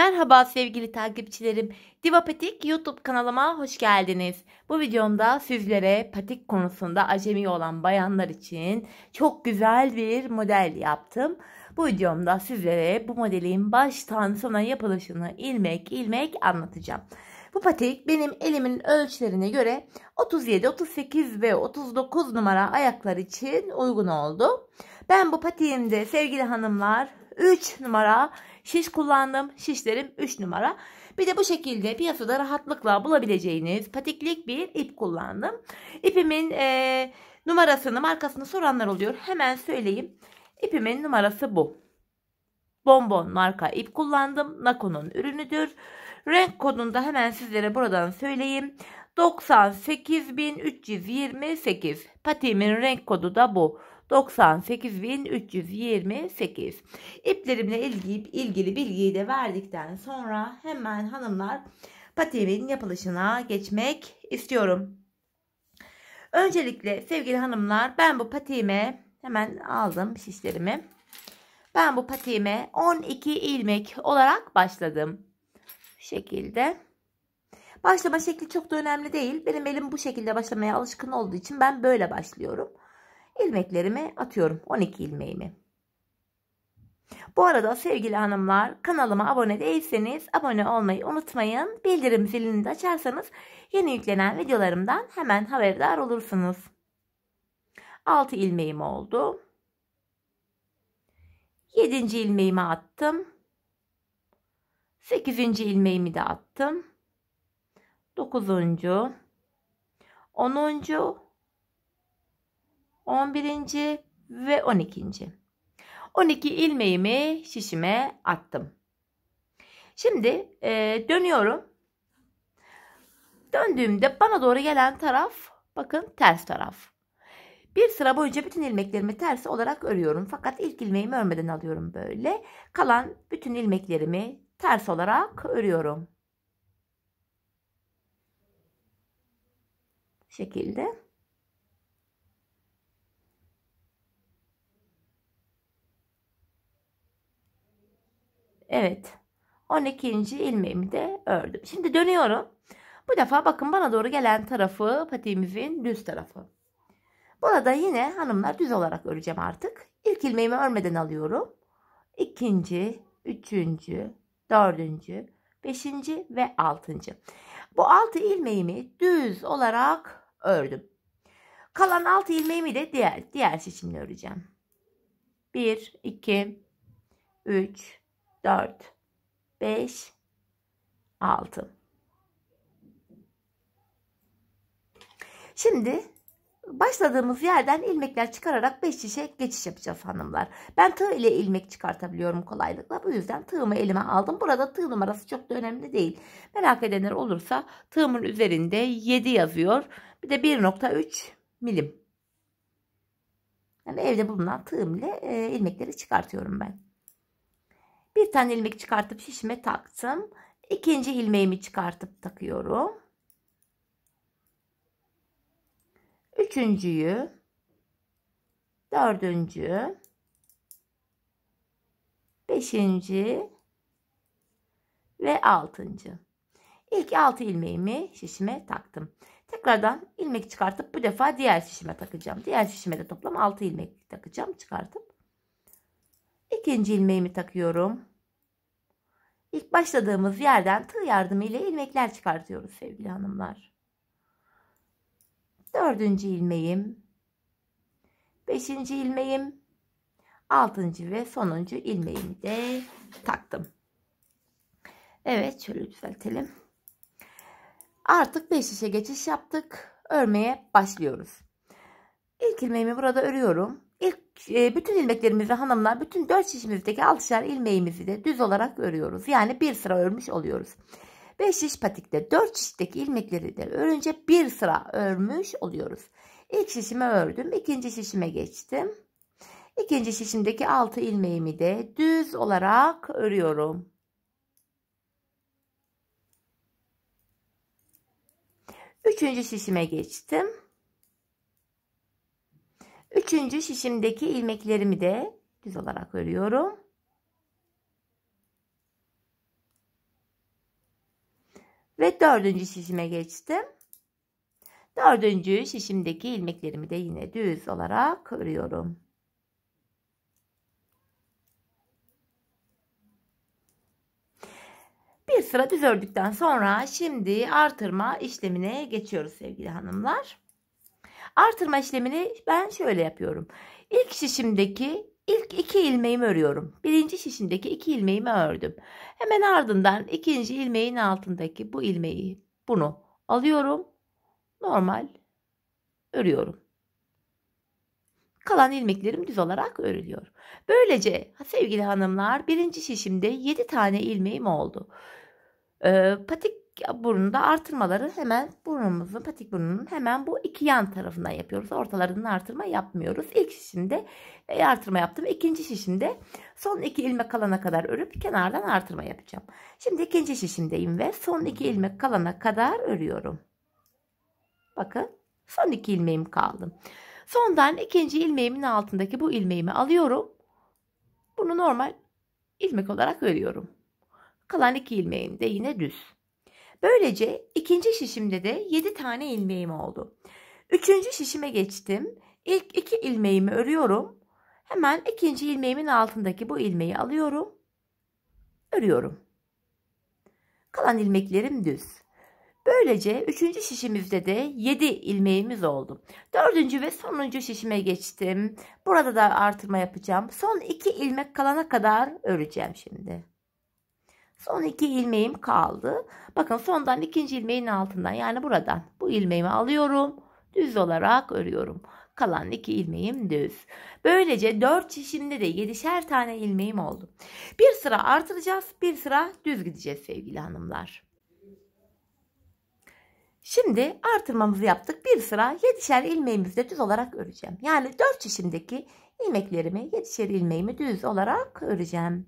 Merhaba sevgili takipçilerim. Diva Patik YouTube kanalıma hoş geldiniz. Bu videomda sizlere patik konusunda acemi olan bayanlar için çok güzel bir model yaptım. Bu videomda sizlere bu modelin baştan sona yapılışını ilmek ilmek anlatacağım. Bu patik benim elimin ölçülerine göre 37, 38 ve 39 numara ayaklar için uygun oldu. Ben bu patiğimde sevgili hanımlar 3 numara şiş kullandım. Şişlerim 3 numara. Bir de bu şekilde piyasada rahatlıkla bulabileceğiniz patiklik bir ip kullandım. İpimin e, numarasını markasını soranlar oluyor. Hemen söyleyeyim. İpimin numarası bu. Bonbon marka ip kullandım. Nako'nun ürünüdür. Renk kodunu da hemen sizlere buradan söyleyeyim. 98328 patiğimin renk kodu da bu. 98.328. İplerimle ilgili, ilgili bilgiyi de verdikten sonra hemen hanımlar patiğimin yapılışına geçmek istiyorum. Öncelikle sevgili hanımlar ben bu patiğime hemen aldım şişlerimi. Ben bu patiğime 12 ilmek olarak başladım. Şu şekilde. Başlama şekli çok da önemli değil. Benim elim bu şekilde başlamaya alışkın olduğu için ben böyle başlıyorum ilmeklerimi atıyorum. 12 ilmeğimi. Bu arada sevgili hanımlar kanalıma abone değilseniz abone olmayı unutmayın. Bildirim zilini de açarsanız yeni yüklenen videolarımdan hemen haberdar olursunuz. 6 ilmeğim oldu. 7. ilmeğimi attım. 8. ilmeğimi de attım. 9. 10. 11. ve 12. 12 ilmeğimi şişime attım. Şimdi e, dönüyorum. Döndüğümde bana doğru gelen taraf bakın ters taraf. Bir sıra boyunca bütün ilmeklerimi ters olarak örüyorum. Fakat ilk ilmeğimi örmeden alıyorum böyle. Kalan bütün ilmeklerimi ters olarak örüyorum. Bu şekilde. Evet. 12. ilmeğimi de ördüm. Şimdi dönüyorum. Bu defa bakın bana doğru gelen tarafı patiğimizin düz tarafı. Burada yine hanımlar düz olarak öreceğim artık. İlk ilmeğimi örmeden alıyorum. İkinci, üçüncü, dördüncü, beşinci ve altıncı. Bu altı ilmeğimi düz olarak ördüm. Kalan altı ilmeğimi de diğer diğer seçimle öreceğim. Bir, iki, üç. 4, 5, 6. Şimdi başladığımız yerden ilmekler çıkararak 5 şişe geçiş yapacağız hanımlar. Ben tığ ile ilmek çıkartabiliyorum kolaylıkla. Bu yüzden tığımı elime aldım. Burada tığ numarası çok da önemli değil. Merak edenler olursa tığımın üzerinde 7 yazıyor. Bir de 1.3 milim. Yani evde bulunan tığım ile e, ilmekleri çıkartıyorum ben. Bir tane ilmek çıkartıp şişime taktım. İkinci ilmeğimi çıkartıp takıyorum. Üçüncüyü, dördüncü, beşinci ve altıncı. İlk altı ilmeğimi şişime taktım. Tekrardan ilmek çıkartıp bu defa diğer şişime takacağım. Diğer şişime de toplam altı ilmek takacağım çıkartıp ikinci ilmeğimi takıyorum. İlk başladığımız yerden tığ yardımı ile ilmekler çıkartıyoruz sevgili hanımlar. Dördüncü ilmeğim. Beşinci ilmeğim. Altıncı ve sonuncu ilmeğimi de taktım. Evet şöyle düzeltelim. Artık 5 işe geçiş yaptık. Örmeye başlıyoruz. İlk ilmeğimi burada örüyorum. İlk e, bütün ilmeklerimizi hanımlar bütün dört şişimizdeki altışar ilmeğimizi de düz olarak örüyoruz. Yani bir sıra örmüş oluyoruz. 5 şiş patikte 4 şişteki ilmekleri de örünce bir sıra örmüş oluyoruz. İlk şişime ördüm. ikinci şişime geçtim. İkinci şişimdeki 6 ilmeğimi de düz olarak örüyorum. Üçüncü şişime geçtim. Üçüncü şişimdeki ilmeklerimi de düz olarak örüyorum. Ve dördüncü şişime geçtim. Dördüncü şişimdeki ilmeklerimi de yine düz olarak örüyorum. Bir sıra düz ördükten sonra şimdi artırma işlemine geçiyoruz sevgili hanımlar. Artırma işlemini ben şöyle yapıyorum. İlk şişimdeki ilk iki ilmeğimi örüyorum. Birinci şişimdeki iki ilmeğimi ördüm. Hemen ardından ikinci ilmeğin altındaki bu ilmeği bunu alıyorum. Normal örüyorum. Kalan ilmeklerim düz olarak örülüyor. Böylece sevgili hanımlar birinci şişimde 7 tane ilmeğim oldu. Ee, patik burnunda artırmaları hemen burnumuzun patik burnunun hemen bu iki yan tarafından yapıyoruz. Ortalarından artırma yapmıyoruz. İlk şişimde e, artırma yaptım. İkinci şişimde son iki ilmek kalana kadar örüp kenardan artırma yapacağım. Şimdi ikinci şişimdeyim ve son iki ilmek kalana kadar örüyorum. Bakın son iki ilmeğim kaldı. Sondan ikinci ilmeğimin altındaki bu ilmeğimi alıyorum. Bunu normal ilmek olarak örüyorum. Kalan iki ilmeğim de yine düz. Böylece ikinci şişimde de 7 tane ilmeğim oldu. Üçüncü şişime geçtim. İlk iki ilmeğimi örüyorum. Hemen ikinci ilmeğimin altındaki bu ilmeği alıyorum. Örüyorum. Kalan ilmeklerim düz. Böylece üçüncü şişimizde de 7 ilmeğimiz oldu. Dördüncü ve sonuncu şişime geçtim. Burada da artırma yapacağım. Son iki ilmek kalana kadar öreceğim şimdi. Son iki ilmeğim kaldı. Bakın sondan ikinci ilmeğin altından yani buradan bu ilmeğimi alıyorum. Düz olarak örüyorum. Kalan iki ilmeğim düz. Böylece dört çişimde de yedişer tane ilmeğim oldu. Bir sıra artıracağız bir sıra düz gideceğiz sevgili hanımlar. Şimdi artırmamızı yaptık. Bir sıra yedişer ilmeğimizi de düz olarak öreceğim. Yani dört çişimdeki ilmeklerimi yedişer ilmeğimi düz olarak öreceğim.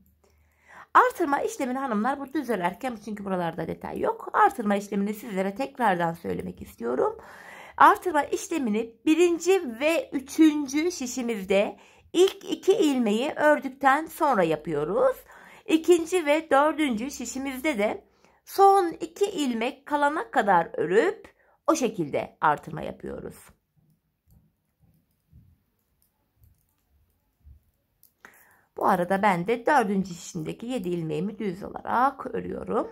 Artırma işlemini hanımlar bu düzelerken çünkü buralarda detay yok. Artırma işlemini sizlere tekrardan söylemek istiyorum. Artırma işlemini birinci ve üçüncü şişimizde ilk iki ilmeği ördükten sonra yapıyoruz. İkinci ve dördüncü şişimizde de son iki ilmek kalana kadar örüp o şekilde artırma yapıyoruz. Bu arada ben de dördüncü şişimdeki yedi ilmeğimi düz olarak örüyorum.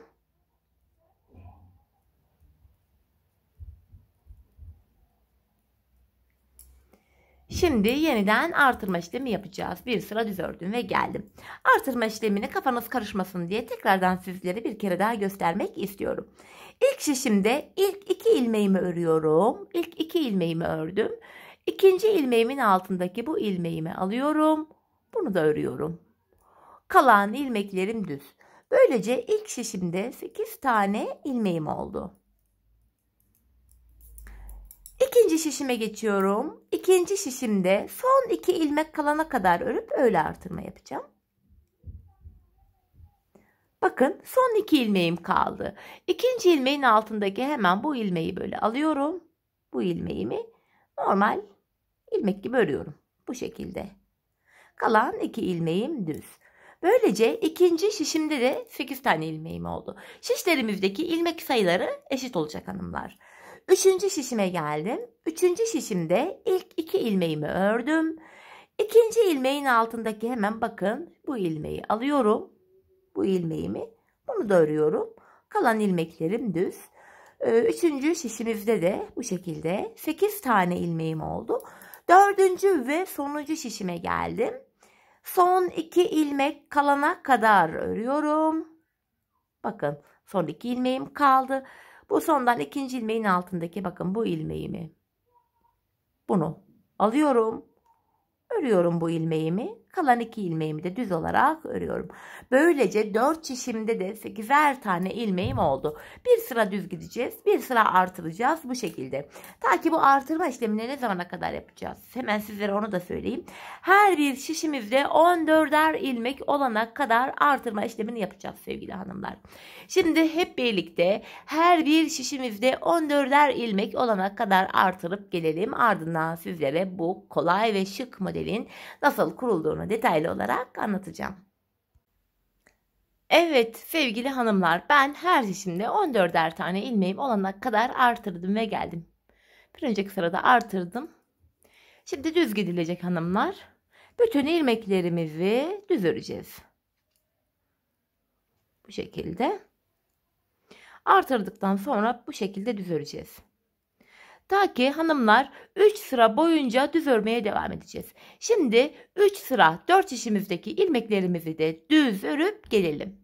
Şimdi yeniden artırma işlemi yapacağız. Bir sıra düz ördüm ve geldim. Artırma işlemini kafanız karışmasın diye tekrardan sizlere bir kere daha göstermek istiyorum. İlk şişimde ilk iki ilmeğimi örüyorum. İlk iki ilmeğimi ördüm. İkinci ilmeğimin altındaki bu ilmeğimi alıyorum. Bunu da örüyorum. Kalan ilmeklerim düz. Böylece ilk şişimde 8 tane ilmeğim oldu. İkinci şişime geçiyorum. İkinci şişimde son iki ilmek kalana kadar örüp öyle artırma yapacağım. Bakın son iki ilmeğim kaldı. İkinci ilmeğin altındaki hemen bu ilmeği böyle alıyorum. Bu ilmeğimi normal ilmek gibi örüyorum. Bu şekilde. Kalan iki ilmeğim düz. Böylece ikinci şişimde de 8 tane ilmeğim oldu. Şişlerimizdeki ilmek sayıları eşit olacak hanımlar. Üçüncü şişime geldim. Üçüncü şişimde ilk iki ilmeğimi ördüm. İkinci ilmeğin altındaki hemen bakın bu ilmeği alıyorum. Bu ilmeğimi bunu da örüyorum. Kalan ilmeklerim düz. Ee, üçüncü şişimizde de bu şekilde 8 tane ilmeğim oldu. Dördüncü ve sonuncu şişime geldim. Son iki ilmek kalana kadar örüyorum. Bakın son iki ilmeğim kaldı. Bu sondan ikinci ilmeğin altındaki bakın bu ilmeğimi. Bunu alıyorum. Örüyorum bu ilmeğimi. Kalan iki ilmeğimi de düz olarak örüyorum. Böylece 4 şişimde de 8'er tane ilmeğim oldu. Bir sıra düz gideceğiz. Bir sıra artıracağız bu şekilde. Ta ki bu artırma işlemini ne zamana kadar yapacağız? Hemen sizlere onu da söyleyeyim. Her bir şişimizde 14'er ilmek olana kadar artırma işlemini yapacağız sevgili hanımlar. Şimdi hep birlikte her bir şişimizde 14'er ilmek olana kadar artırıp gelelim. Ardından sizlere bu kolay ve şık modelin nasıl kurulduğunu sonra detaylı olarak anlatacağım. Evet sevgili hanımlar ben her şişimde 14'er tane ilmeğim olana kadar artırdım ve geldim. Bir önceki sırada artırdım. Şimdi düz gidilecek hanımlar. Bütün ilmeklerimizi düz öreceğiz. Bu şekilde. Artırdıktan sonra bu şekilde düz öreceğiz. Ta ki hanımlar 3 sıra boyunca düz örmeye devam edeceğiz. Şimdi 3 sıra 4 şişimizdeki ilmeklerimizi de düz örüp gelelim.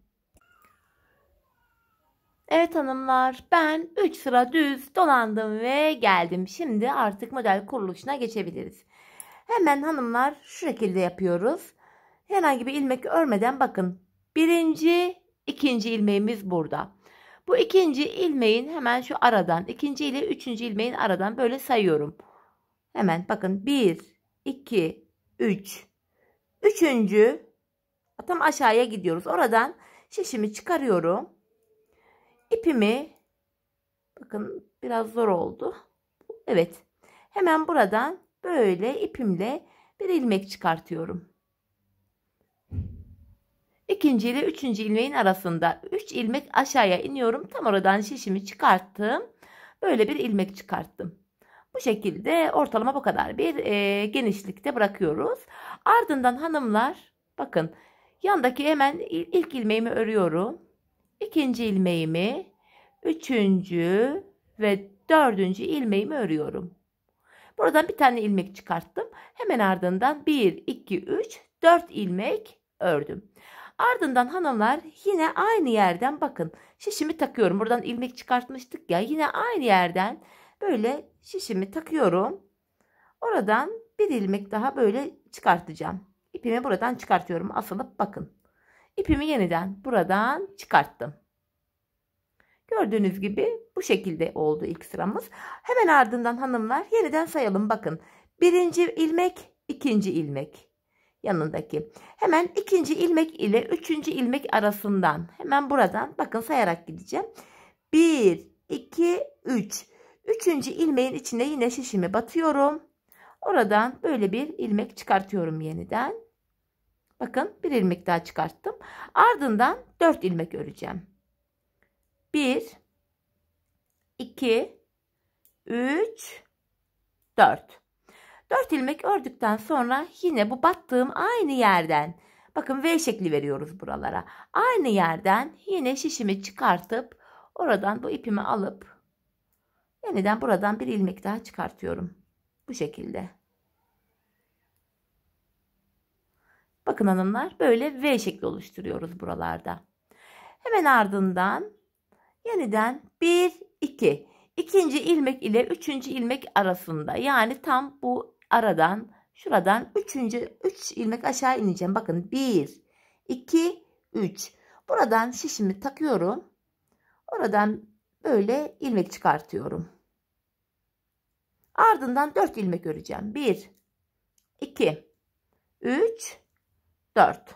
Evet hanımlar ben 3 sıra düz dolandım ve geldim. Şimdi artık model kuruluşuna geçebiliriz. Hemen hanımlar şu şekilde yapıyoruz. Herhangi bir ilmek örmeden bakın. Birinci, ikinci ilmeğimiz burada. Bu ikinci ilmeğin hemen şu aradan ikinci ile üçüncü ilmeğin aradan böyle sayıyorum. Hemen bakın 1, 2, 3. Üçüncü tam aşağıya gidiyoruz. Oradan şişimi çıkarıyorum. İpimi bakın biraz zor oldu. Evet. Hemen buradan böyle ipimle bir ilmek çıkartıyorum. İkinci ile üçüncü ilmeğin arasında 3 ilmek aşağıya iniyorum. Tam oradan şişimi çıkarttım. Böyle bir ilmek çıkarttım. Bu şekilde ortalama bu kadar bir e, genişlikte bırakıyoruz. Ardından hanımlar bakın yandaki hemen ilk ilmeğimi örüyorum. İkinci ilmeğimi, üçüncü ve dördüncü ilmeğimi örüyorum. Buradan bir tane ilmek çıkarttım. Hemen ardından 1, 2, 3, 4 ilmek ördüm. Ardından hanımlar yine aynı yerden bakın şişimi takıyorum. Buradan ilmek çıkartmıştık ya yine aynı yerden böyle şişimi takıyorum. Oradan bir ilmek daha böyle çıkartacağım. İpimi buradan çıkartıyorum. Asılıp bakın. İpimi yeniden buradan çıkarttım. Gördüğünüz gibi bu şekilde oldu ilk sıramız. Hemen ardından hanımlar yeniden sayalım bakın. Birinci ilmek, ikinci ilmek yanındaki. Hemen ikinci ilmek ile üçüncü ilmek arasından hemen buradan bakın sayarak gideceğim. 1, 2, 3. Üçüncü ilmeğin içine yine şişimi batıyorum. Oradan böyle bir ilmek çıkartıyorum yeniden. Bakın bir ilmek daha çıkarttım. Ardından 4 ilmek öreceğim. 1, 2, 3, 4. 4 ilmek ördükten sonra yine bu battığım aynı yerden bakın V şekli veriyoruz buralara. Aynı yerden yine şişimi çıkartıp oradan bu ipimi alıp yeniden buradan bir ilmek daha çıkartıyorum. Bu şekilde. Bakın hanımlar böyle V şekli oluşturuyoruz buralarda. Hemen ardından yeniden 1 2 ikinci ilmek ile üçüncü ilmek arasında yani tam bu aradan şuradan üçüncü üç ilmek aşağı ineceğim. Bakın bir, iki, üç. Buradan şişimi takıyorum. Oradan böyle ilmek çıkartıyorum. Ardından 4 ilmek öreceğim. 1 2 3 4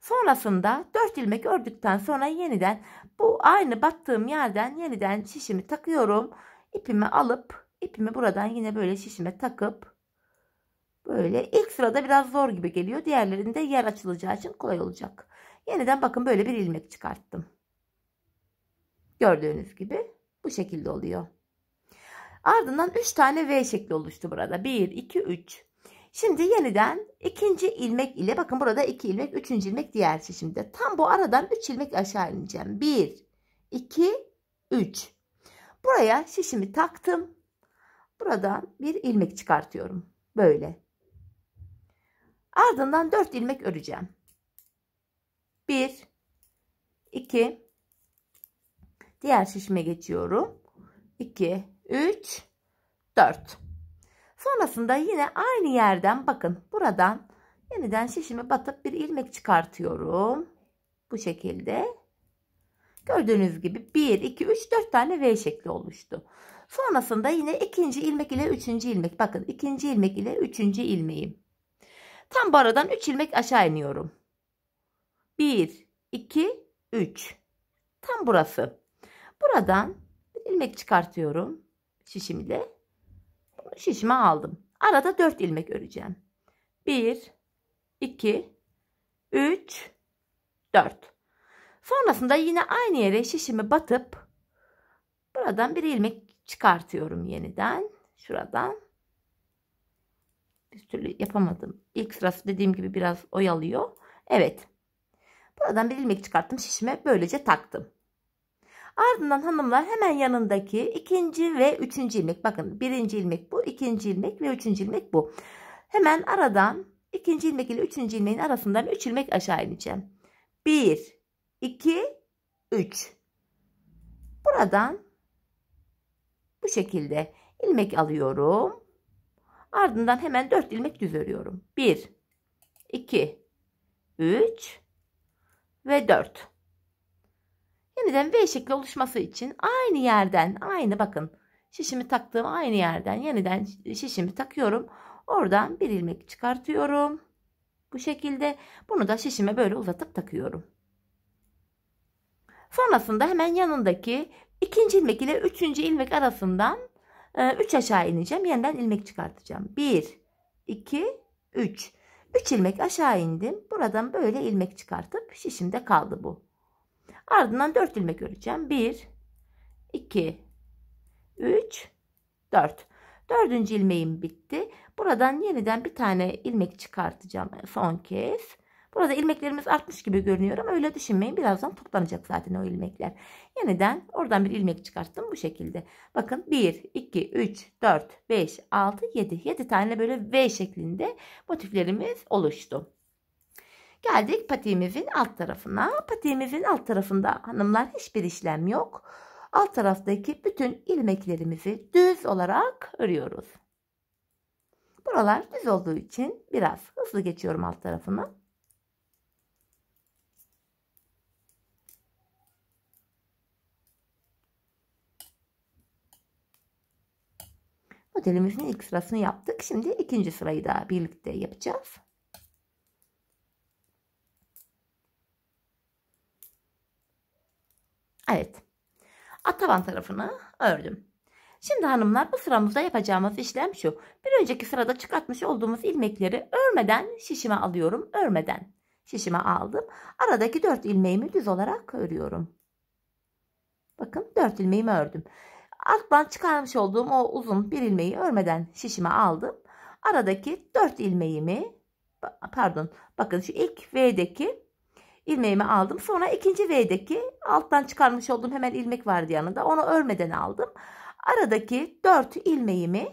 Sonrasında 4 ilmek ördükten sonra yeniden bu aynı battığım yerden yeniden şişimi takıyorum. İpimi alıp ipimi buradan yine böyle şişime takıp Böyle ilk sırada biraz zor gibi geliyor. Diğerlerinde yer açılacağı için kolay olacak. Yeniden bakın böyle bir ilmek çıkarttım. Gördüğünüz gibi bu şekilde oluyor. Ardından 3 tane V şekli oluştu burada. 1, 2, 3. Şimdi yeniden ikinci ilmek ile bakın burada 2 ilmek, 3. ilmek diğer şişimde. Tam bu aradan 3 ilmek aşağı ineceğim. 1, 2, 3. Buraya şişimi taktım. Buradan bir ilmek çıkartıyorum. Böyle. Ardından 4 ilmek öreceğim. 1 2 Diğer şişime geçiyorum. 2 3 4 Sonrasında yine aynı yerden bakın buradan yeniden şişime batıp bir ilmek çıkartıyorum. Bu şekilde. Gördüğünüz gibi 1 2 3 4 tane V şekli oluştu. Sonrasında yine ikinci ilmek ile üçüncü ilmek bakın ikinci ilmek ile üçüncü ilmeğim Tam baradan 3 ilmek aşağı iniyorum. 1, 2, 3. Tam burası. Buradan bir ilmek çıkartıyorum. Şişimle. şişime aldım. Arada 4 ilmek öreceğim. 1, 2, 3, 4. Sonrasında yine aynı yere şişimi batıp buradan bir ilmek çıkartıyorum yeniden. Şuradan bir türlü yapamadım. İlk sırası dediğim gibi biraz oyalıyor. Evet. Buradan bir ilmek çıkarttım. Şişime böylece taktım. Ardından hanımlar hemen yanındaki ikinci ve üçüncü ilmek. Bakın birinci ilmek bu. ikinci ilmek ve üçüncü ilmek bu. Hemen aradan ikinci ilmek ile üçüncü ilmeğin arasından üç ilmek aşağı ineceğim. Bir, iki, üç. Buradan bu şekilde ilmek alıyorum. Ardından hemen 4 ilmek düz örüyorum. 1, 2, 3 ve 4. Yeniden V şekli oluşması için aynı yerden, aynı bakın şişimi taktığım aynı yerden yeniden şişimi takıyorum. Oradan bir ilmek çıkartıyorum. Bu şekilde bunu da şişime böyle uzatıp takıyorum. Sonrasında hemen yanındaki ikinci ilmek ile üçüncü ilmek arasından 3 ee, aşağı ineceğim. Yeniden ilmek çıkartacağım. 1, 2, 3. 3 ilmek aşağı indim. Buradan böyle ilmek çıkartıp şişimde kaldı bu. Ardından 4 ilmek öreceğim. 1, 2, 3, 4. 4. ilmeğim bitti. Buradan yeniden bir tane ilmek çıkartacağım. Son kez. Burada ilmeklerimiz artmış gibi görünüyor ama öyle düşünmeyin. Birazdan toplanacak zaten o ilmekler. Yeniden oradan bir ilmek çıkarttım bu şekilde. Bakın 1, 2, 3, 4, 5, 6, 7. 7 tane böyle V şeklinde motiflerimiz oluştu. Geldik patiğimizin alt tarafına. Patiğimizin alt tarafında hanımlar hiçbir işlem yok. Alt taraftaki bütün ilmeklerimizi düz olarak örüyoruz. Buralar düz olduğu için biraz hızlı geçiyorum alt tarafına. Modelimizin ilk sırasını yaptık. Şimdi ikinci sırayı da birlikte yapacağız. Evet. At taban tarafını ördüm. Şimdi hanımlar bu sıramızda yapacağımız işlem şu. Bir önceki sırada çıkartmış olduğumuz ilmekleri örmeden şişime alıyorum. Örmeden şişime aldım. Aradaki 4 ilmeğimi düz olarak örüyorum. Bakın 4 ilmeğimi ördüm. Alttan çıkarmış olduğum o uzun bir ilmeği örmeden şişime aldım. Aradaki 4 ilmeğimi pardon bakın şu ilk V'deki ilmeğimi aldım. Sonra ikinci V'deki alttan çıkarmış olduğum hemen ilmek vardı yanında. Onu örmeden aldım. Aradaki 4 ilmeğimi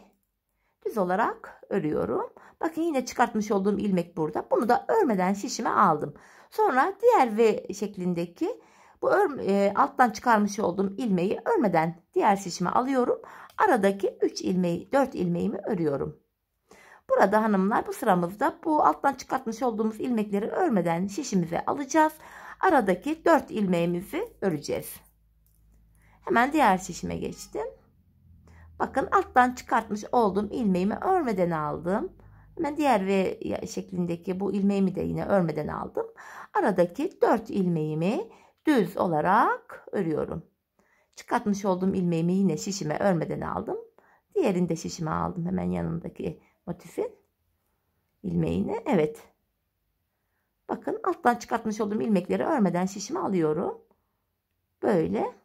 düz olarak örüyorum. Bakın yine çıkartmış olduğum ilmek burada. Bunu da örmeden şişime aldım. Sonra diğer V şeklindeki bu örme, e, alttan çıkarmış olduğum ilmeği örmeden diğer şişime alıyorum. Aradaki 3 ilmeği 4 ilmeğimi örüyorum. Burada hanımlar bu sıramızda bu alttan çıkartmış olduğumuz ilmekleri örmeden şişimize alacağız. Aradaki 4 ilmeğimizi öreceğiz. Hemen diğer şişime geçtim. Bakın alttan çıkartmış olduğum ilmeğimi örmeden aldım. Hemen diğer V şeklindeki bu ilmeğimi de yine örmeden aldım. Aradaki 4 ilmeğimi düz olarak örüyorum. Çıkartmış olduğum ilmeğimi yine şişime örmeden aldım. Diğerini de şişime aldım hemen yanındaki motifin ilmeğini. Evet. Bakın alttan çıkartmış olduğum ilmekleri örmeden şişime alıyorum. Böyle.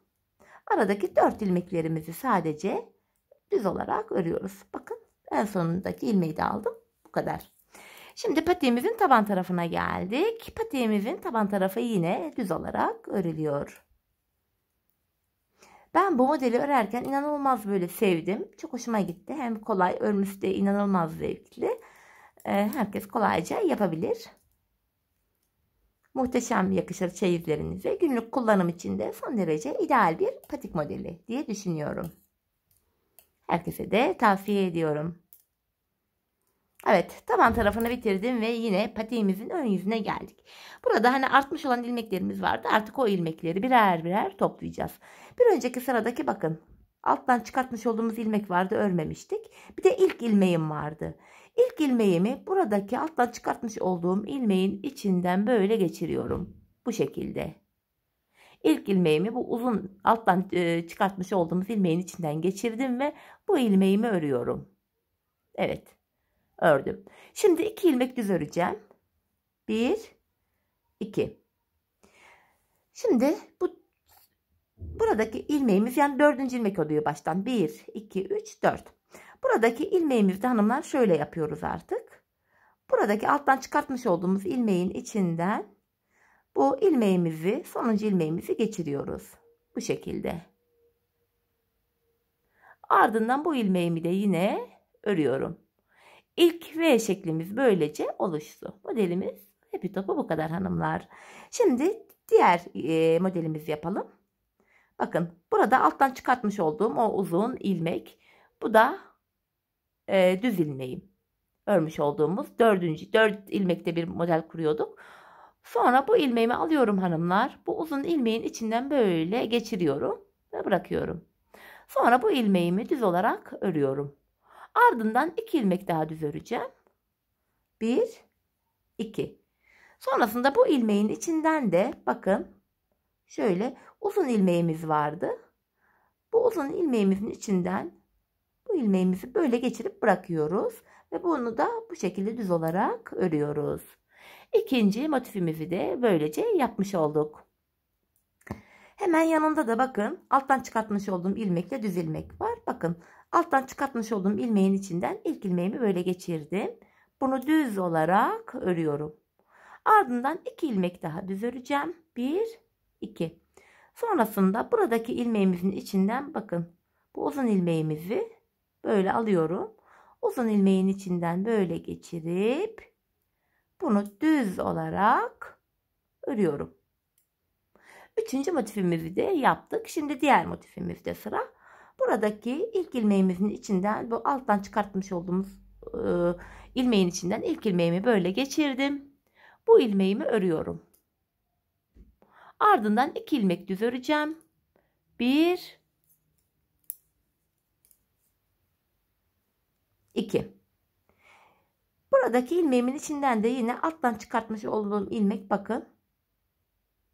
Aradaki dört ilmeklerimizi sadece düz olarak örüyoruz. Bakın en sonundaki ilmeği de aldım. Bu kadar. Şimdi patiğimizin taban tarafına geldik. Patiğimizin taban tarafı yine düz olarak örülüyor. Ben bu modeli örerken inanılmaz böyle sevdim. Çok hoşuma gitti. Hem kolay örmüş de inanılmaz zevkli. Ee, herkes kolayca yapabilir. Muhteşem yakışır çeyizlerinize. Günlük kullanım için de son derece ideal bir patik modeli diye düşünüyorum. Herkese de tavsiye ediyorum. Evet taban tarafını bitirdim ve yine patiğimizin ön yüzüne geldik. Burada hani artmış olan ilmeklerimiz vardı. Artık o ilmekleri birer birer toplayacağız. Bir önceki sıradaki bakın. Alttan çıkartmış olduğumuz ilmek vardı örmemiştik. Bir de ilk ilmeğim vardı. İlk ilmeğimi buradaki alttan çıkartmış olduğum ilmeğin içinden böyle geçiriyorum. Bu şekilde. İlk ilmeğimi bu uzun alttan e, çıkartmış olduğumuz ilmeğin içinden geçirdim ve bu ilmeğimi örüyorum. Evet ördüm. Şimdi iki ilmek düz öreceğim. Bir, iki. Şimdi bu buradaki ilmeğimiz yani dördüncü ilmek oluyor baştan. Bir, iki, üç, dört. Buradaki ilmeğimizi hanımlar şöyle yapıyoruz artık. Buradaki alttan çıkartmış olduğumuz ilmeğin içinden bu ilmeğimizi sonuncu ilmeğimizi geçiriyoruz. Bu şekilde. Ardından bu ilmeğimi de yine örüyorum. İlk V şeklimiz böylece oluştu. Modelimiz hepi topu bu kadar hanımlar. Şimdi diğer e, modelimizi yapalım. Bakın burada alttan çıkartmış olduğum o uzun ilmek. Bu da e, düz ilmeğim. Örmüş olduğumuz dördüncü, dört ilmekte bir model kuruyorduk. Sonra bu ilmeğimi alıyorum hanımlar. Bu uzun ilmeğin içinden böyle geçiriyorum ve bırakıyorum. Sonra bu ilmeğimi düz olarak örüyorum. Ardından 2 ilmek daha düz öreceğim. 1 2 Sonrasında bu ilmeğin içinden de bakın şöyle uzun ilmeğimiz vardı. Bu uzun ilmeğimizin içinden bu ilmeğimizi böyle geçirip bırakıyoruz ve bunu da bu şekilde düz olarak örüyoruz. İkinci motifimizi de böylece yapmış olduk. Hemen yanında da bakın alttan çıkartmış olduğum ilmekle düz ilmek var. Bakın Alttan çıkartmış olduğum ilmeğin içinden ilk ilmeğimi böyle geçirdim. Bunu düz olarak örüyorum. Ardından iki ilmek daha düz öreceğim. Bir, iki. Sonrasında buradaki ilmeğimizin içinden bakın. Bu uzun ilmeğimizi böyle alıyorum. Uzun ilmeğin içinden böyle geçirip bunu düz olarak örüyorum. Üçüncü motifimizi de yaptık. Şimdi diğer motifimizde sıra. Buradaki ilk ilmeğimizin içinden bu alttan çıkartmış olduğumuz e, ilmeğin içinden ilk ilmeğimi böyle geçirdim. Bu ilmeğimi örüyorum. Ardından iki ilmek düz öreceğim. Bir, iki. Buradaki ilmeğimin içinden de yine alttan çıkartmış olduğum ilmek bakın.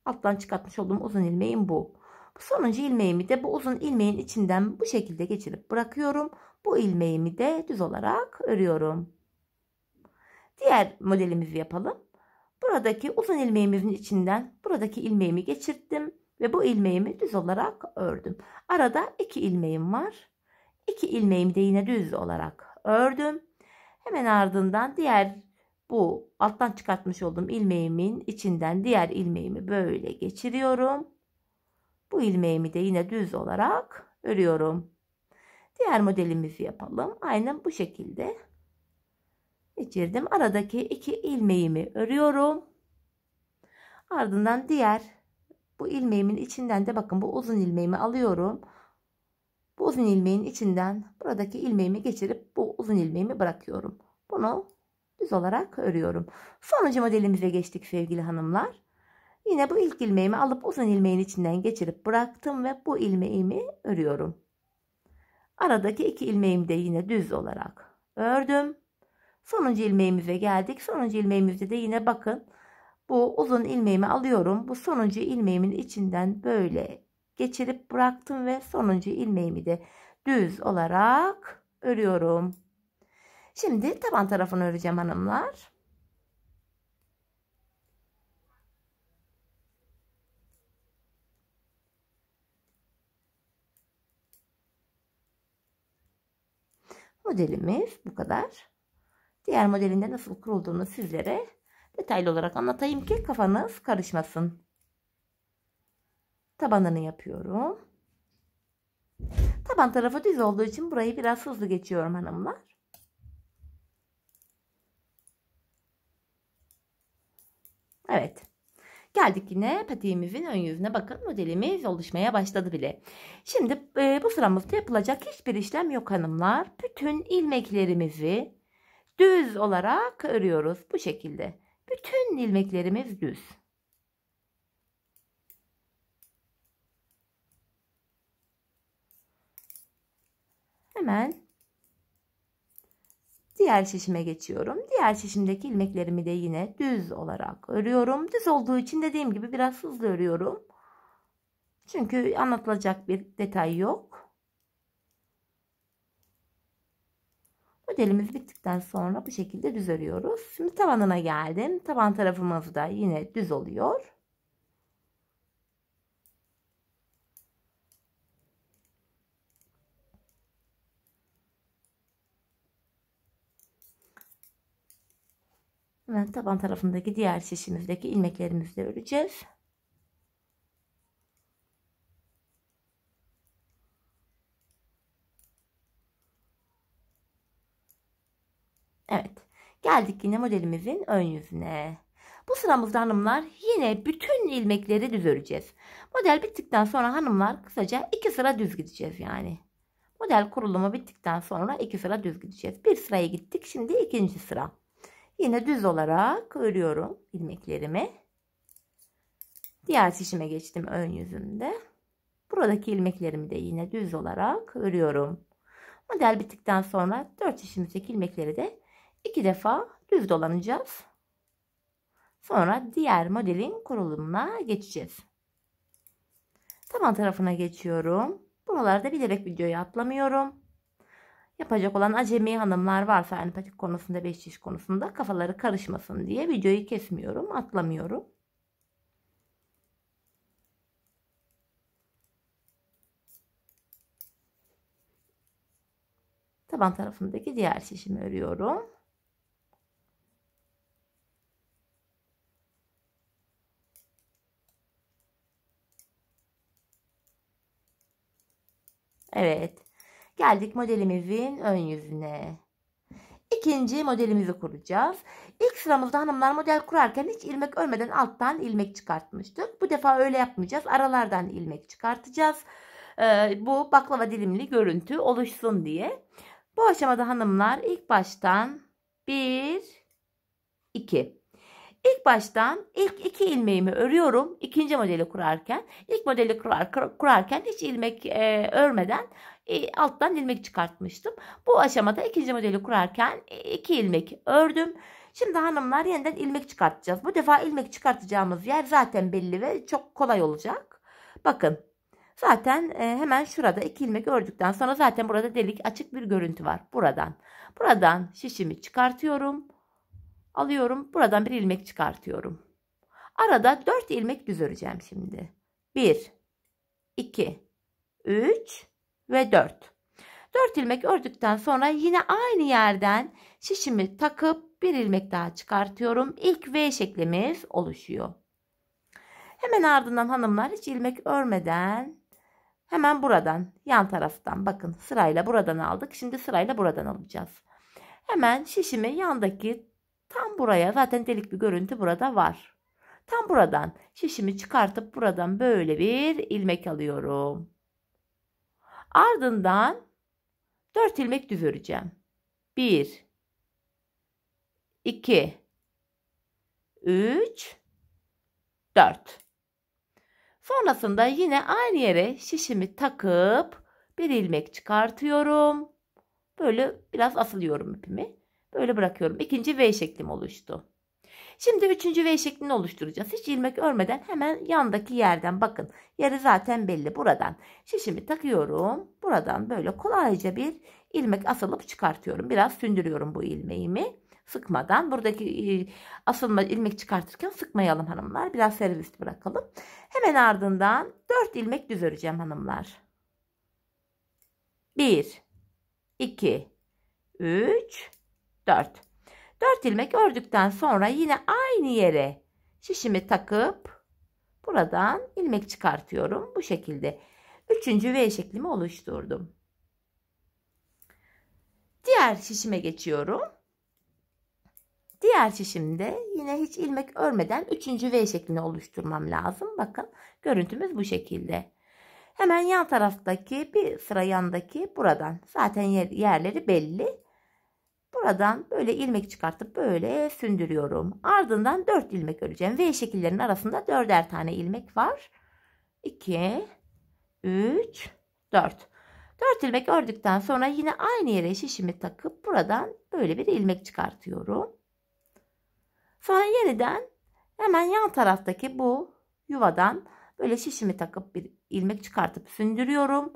Alttan çıkartmış olduğum uzun ilmeğim bu sonuncu ilmeğimi de bu uzun ilmeğin içinden bu şekilde geçirip bırakıyorum. Bu ilmeğimi de düz olarak örüyorum. Diğer modelimizi yapalım. Buradaki uzun ilmeğimizin içinden buradaki ilmeğimi geçirttim ve bu ilmeğimi düz olarak ördüm. Arada iki ilmeğim var. İki ilmeğimi de yine düz olarak ördüm. Hemen ardından diğer bu alttan çıkartmış olduğum ilmeğimin içinden diğer ilmeğimi böyle geçiriyorum. Bu ilmeğimi de yine düz olarak örüyorum. Diğer modelimizi yapalım. Aynen bu şekilde geçirdim. Aradaki iki ilmeğimi örüyorum. Ardından diğer bu ilmeğimin içinden de bakın bu uzun ilmeğimi alıyorum. Bu uzun ilmeğin içinden buradaki ilmeğimi geçirip bu uzun ilmeğimi bırakıyorum. Bunu düz olarak örüyorum. Sonuncu modelimize geçtik sevgili hanımlar. Yine bu ilk ilmeğimi alıp uzun ilmeğin içinden geçirip bıraktım ve bu ilmeğimi örüyorum. Aradaki iki ilmeğimi de yine düz olarak ördüm. Sonuncu ilmeğimize geldik. Sonuncu ilmeğimizde de yine bakın bu uzun ilmeğimi alıyorum. Bu sonuncu ilmeğimin içinden böyle geçirip bıraktım ve sonuncu ilmeğimi de düz olarak örüyorum. Şimdi taban tarafını öreceğim hanımlar. Modelimiz bu kadar. Diğer modelinde nasıl kurulduğunu sizlere detaylı olarak anlatayım ki kafanız karışmasın. Tabanını yapıyorum. Taban tarafı düz olduğu için burayı biraz hızlı geçiyorum hanımlar. Evet. Geldik yine patiğimizin ön yüzüne bakın modelimiz oluşmaya başladı bile. Şimdi e, bu sıramızda yapılacak hiçbir işlem yok hanımlar. Bütün ilmeklerimizi düz olarak örüyoruz bu şekilde. Bütün ilmeklerimiz düz. Hemen Diğer şişime geçiyorum. Diğer şişimdeki ilmeklerimi de yine düz olarak örüyorum. Düz olduğu için dediğim gibi biraz hızlı örüyorum. Çünkü anlatılacak bir detay yok. Modelimiz bittikten sonra bu şekilde düz örüyoruz. Şimdi tavanına geldim. Taban tarafımız da yine düz oluyor. Hemen taban tarafındaki diğer şişimizdeki ilmeklerimizle öreceğiz. Evet. Geldik yine modelimizin ön yüzüne. Bu sıramızda hanımlar yine bütün ilmekleri düz öreceğiz. Model bittikten sonra hanımlar kısaca iki sıra düz gideceğiz yani. Model kurulumu bittikten sonra iki sıra düz gideceğiz. Bir sıraya gittik şimdi ikinci sıra. Yine düz olarak örüyorum ilmeklerimi. Diğer şişime geçtim ön yüzümde. Buradaki ilmeklerimi de yine düz olarak örüyorum. Model bittikten sonra 4 şişimizdeki ilmekleri de 2 defa düz dolanacağız. Sonra diğer modelin kurulumuna geçeceğiz. Taban tarafına geçiyorum. Buralarda bilerek videoyu atlamıyorum. Yapacak olan acemi hanımlar varsa yani patik konusunda beş iş konusunda kafaları karışmasın diye videoyu kesmiyorum, atlamıyorum. Taban tarafındaki diğer şişimi örüyorum. Evet. Geldik modelimizin ön yüzüne. İkinci modelimizi kuracağız. İlk sıramızda hanımlar model kurarken hiç ilmek örmeden alttan ilmek çıkartmıştık. Bu defa öyle yapmayacağız. Aralardan ilmek çıkartacağız. Ee, bu baklava dilimli görüntü oluşsun diye. Bu aşamada hanımlar ilk baştan 1 2 İlk baştan ilk iki ilmeğimi örüyorum. İkinci modeli kurarken, ilk modeli kurar, kurarken hiç ilmek e, örmeden e, alttan ilmek çıkartmıştım. Bu aşamada ikinci modeli kurarken e, iki ilmek ördüm. Şimdi hanımlar yeniden ilmek çıkartacağız. Bu defa ilmek çıkartacağımız yer zaten belli ve çok kolay olacak. Bakın zaten e, hemen şurada iki ilmek ördükten sonra zaten burada delik açık bir görüntü var. Buradan buradan şişimi çıkartıyorum. Alıyorum buradan bir ilmek çıkartıyorum. Arada 4 ilmek düz öreceğim şimdi. 1 2 3 ve 4. 4 ilmek ördükten sonra yine aynı yerden şişimi takıp bir ilmek daha çıkartıyorum. İlk V şeklimiz oluşuyor. Hemen ardından hanımlar hiç ilmek örmeden hemen buradan yan taraftan bakın sırayla buradan aldık. Şimdi sırayla buradan alacağız. Hemen şişimi yandaki tam buraya zaten delik bir görüntü burada var. Tam buradan şişimi çıkartıp buradan böyle bir ilmek alıyorum. Ardından 4 ilmek düz öreceğim. 1 2 3 4 Sonrasında yine aynı yere şişimi takıp bir ilmek çıkartıyorum. Böyle biraz asılıyorum ipimi. Böyle bırakıyorum. İkinci V şeklim oluştu. Şimdi üçüncü V şeklini oluşturacağız. Hiç ilmek örmeden hemen yandaki yerden bakın. Yeri zaten belli buradan. Şişimi takıyorum. Buradan böyle kolayca bir ilmek asılıp çıkartıyorum. Biraz sündürüyorum bu ilmeğimi. Sıkmadan buradaki e, asılma ilmek çıkartırken sıkmayalım hanımlar. Biraz servis bırakalım. Hemen ardından 4 ilmek düz öreceğim hanımlar. 1 2 3 4 4 ilmek ördükten sonra yine aynı yere şişimi takıp buradan ilmek çıkartıyorum. Bu şekilde üçüncü V şeklimi oluşturdum. Diğer şişime geçiyorum. Diğer şişimde yine hiç ilmek örmeden üçüncü V şeklini oluşturmam lazım. Bakın görüntümüz bu şekilde. Hemen yan taraftaki bir sıra yandaki buradan zaten yerleri belli. Buradan böyle ilmek çıkartıp böyle sündürüyorum. Ardından 4 ilmek öreceğim. V şekillerinin arasında 4'er tane ilmek var. 2, 3, 4. 4 ilmek ördükten sonra yine aynı yere şişimi takıp buradan böyle bir ilmek çıkartıyorum. Sonra yeniden hemen yan taraftaki bu yuvadan böyle şişimi takıp bir ilmek çıkartıp sündürüyorum.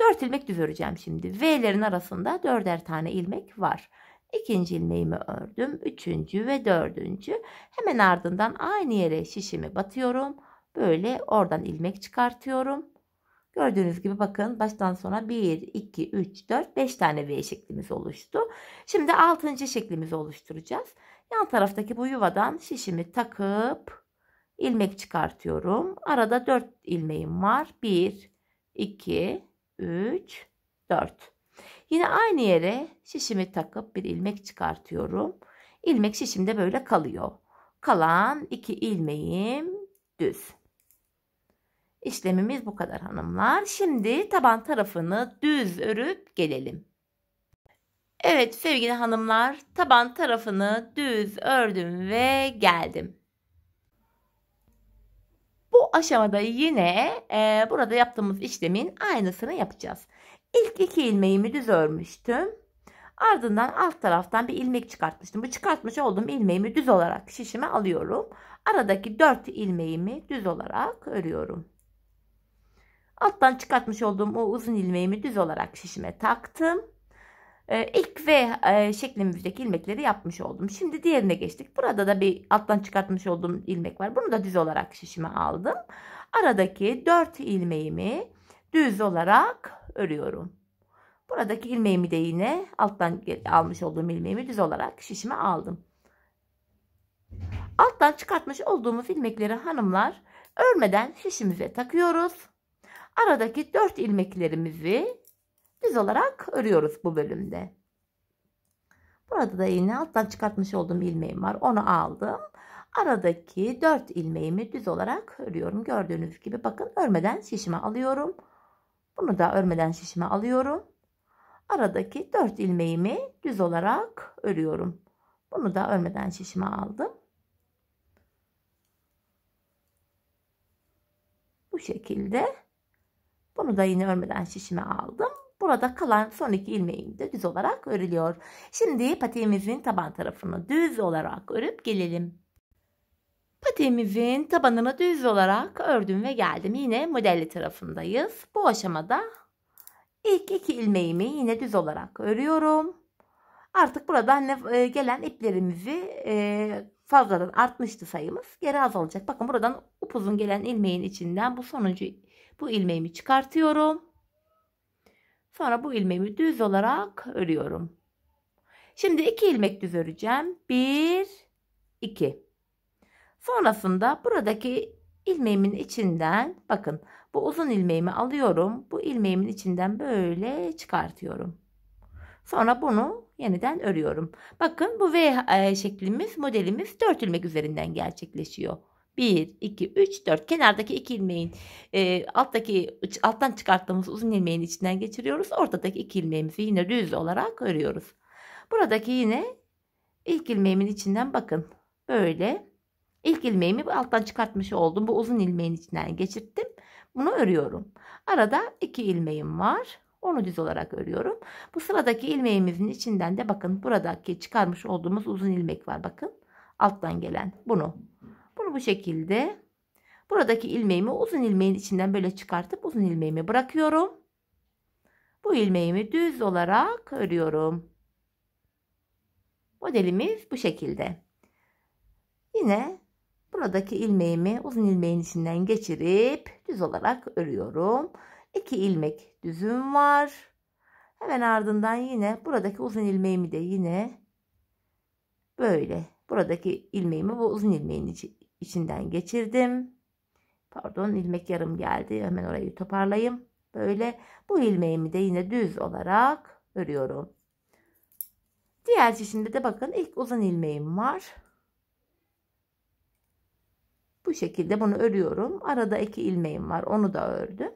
4 ilmek düz öreceğim şimdi. V'lerin arasında 4'er tane ilmek var. İkinci ilmeğimi ördüm. Üçüncü ve dördüncü. Hemen ardından aynı yere şişimi batıyorum. Böyle oradan ilmek çıkartıyorum. Gördüğünüz gibi bakın baştan sona 1, 2, 3, 4, 5 tane V şeklimiz oluştu. Şimdi altıncı şeklimizi oluşturacağız. Yan taraftaki bu yuvadan şişimi takıp ilmek çıkartıyorum. Arada 4 ilmeğim var. 1, 2, 3, 4. Yine aynı yere şişimi takıp bir ilmek çıkartıyorum. İlmek şişimde böyle kalıyor. Kalan iki ilmeğim düz. İşlemimiz bu kadar hanımlar. Şimdi taban tarafını düz örüp gelelim. Evet sevgili hanımlar taban tarafını düz ördüm ve geldim. Bu aşamada yine e, burada yaptığımız işlemin aynısını yapacağız. İlk iki ilmeğimi düz örmüştüm. Ardından alt taraftan bir ilmek çıkartmıştım. Bu çıkartmış olduğum ilmeğimi düz olarak şişime alıyorum. Aradaki 4 ilmeğimi düz olarak örüyorum. Alttan çıkartmış olduğum o uzun ilmeğimi düz olarak şişime taktım. Ee, ilk ve e, şeklimizdeki ilmekleri yapmış oldum. Şimdi diğerine geçtik. Burada da bir alttan çıkartmış olduğum ilmek var. Bunu da düz olarak şişime aldım. Aradaki 4 ilmeğimi düz olarak örüyorum. Buradaki ilmeğimi de yine alttan almış olduğum ilmeğimi düz olarak şişime aldım. Alttan çıkartmış olduğumuz ilmekleri hanımlar örmeden şişimize takıyoruz. Aradaki 4 ilmeklerimizi düz olarak örüyoruz bu bölümde. Burada da yine alttan çıkartmış olduğum ilmeğim var. Onu aldım. Aradaki 4 ilmeğimi düz olarak örüyorum. Gördüğünüz gibi bakın örmeden şişime alıyorum. Bunu da örmeden şişime alıyorum. Aradaki 4 ilmeğimi düz olarak örüyorum. Bunu da örmeden şişime aldım. Bu şekilde. Bunu da yine örmeden şişime aldım. Burada kalan son iki ilmeğim de düz olarak örülüyor. Şimdi patiğimizin taban tarafını düz olarak örüp gelelim. Motifimin tabanını düz olarak ördüm ve geldim. Yine modelli tarafındayız. Bu aşamada ilk iki ilmeğimi yine düz olarak örüyorum. Artık buradan e, gelen iplerimizi e, fazladan artmıştı sayımız. Geri azalacak. Bakın buradan upuzun gelen ilmeğin içinden bu sonuncu bu ilmeğimi çıkartıyorum. Sonra bu ilmeğimi düz olarak örüyorum. Şimdi iki ilmek düz öreceğim. Bir, iki. Sonrasında buradaki ilmeğimin içinden bakın bu uzun ilmeğimi alıyorum. Bu ilmeğimin içinden böyle çıkartıyorum. Sonra bunu yeniden örüyorum. Bakın bu V e, şeklimiz modelimiz 4 ilmek üzerinden gerçekleşiyor. 1, 2, 3, 4 kenardaki 2 ilmeğin e, alttaki alttan çıkarttığımız uzun ilmeğin içinden geçiriyoruz. Ortadaki 2 ilmeğimizi yine düz olarak örüyoruz. Buradaki yine ilk ilmeğimin içinden bakın böyle İlk ilmeğimi alttan çıkartmış oldum. Bu uzun ilmeğin içinden geçirttim. Bunu örüyorum. Arada iki ilmeğim var. Onu düz olarak örüyorum. Bu sıradaki ilmeğimizin içinden de bakın buradaki çıkarmış olduğumuz uzun ilmek var. Bakın alttan gelen bunu. Bunu bu şekilde buradaki ilmeğimi uzun ilmeğin içinden böyle çıkartıp uzun ilmeğimi bırakıyorum. Bu ilmeğimi düz olarak örüyorum. Modelimiz bu şekilde. Yine Buradaki ilmeğimi uzun ilmeğin içinden geçirip düz olarak örüyorum. 2 ilmek düzüm var. Hemen ardından yine buradaki uzun ilmeğimi de yine böyle buradaki ilmeğimi bu uzun ilmeğin içinden geçirdim. Pardon ilmek yarım geldi. Hemen orayı toparlayayım. Böyle bu ilmeğimi de yine düz olarak örüyorum. Diğer çeşimde de bakın ilk uzun ilmeğim var. Bu şekilde bunu örüyorum. Arada iki ilmeğim var. Onu da ördüm.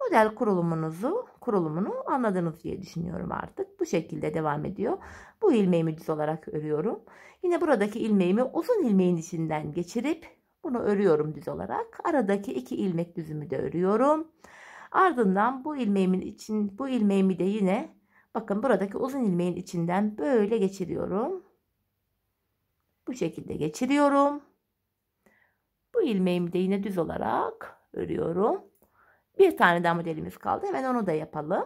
Model kurulumunuzu, kurulumunu anladınız diye düşünüyorum artık. Bu şekilde devam ediyor. Bu ilmeğimi düz olarak örüyorum. Yine buradaki ilmeğimi uzun ilmeğin içinden geçirip bunu örüyorum düz olarak. Aradaki iki ilmek düzümü de örüyorum. Ardından bu ilmeğimin için bu ilmeğimi de yine bakın buradaki uzun ilmeğin içinden böyle geçiriyorum. Bu şekilde geçiriyorum. Bu ilmeğimi de yine düz olarak örüyorum. Bir tane daha modelimiz kaldı. Hemen onu da yapalım.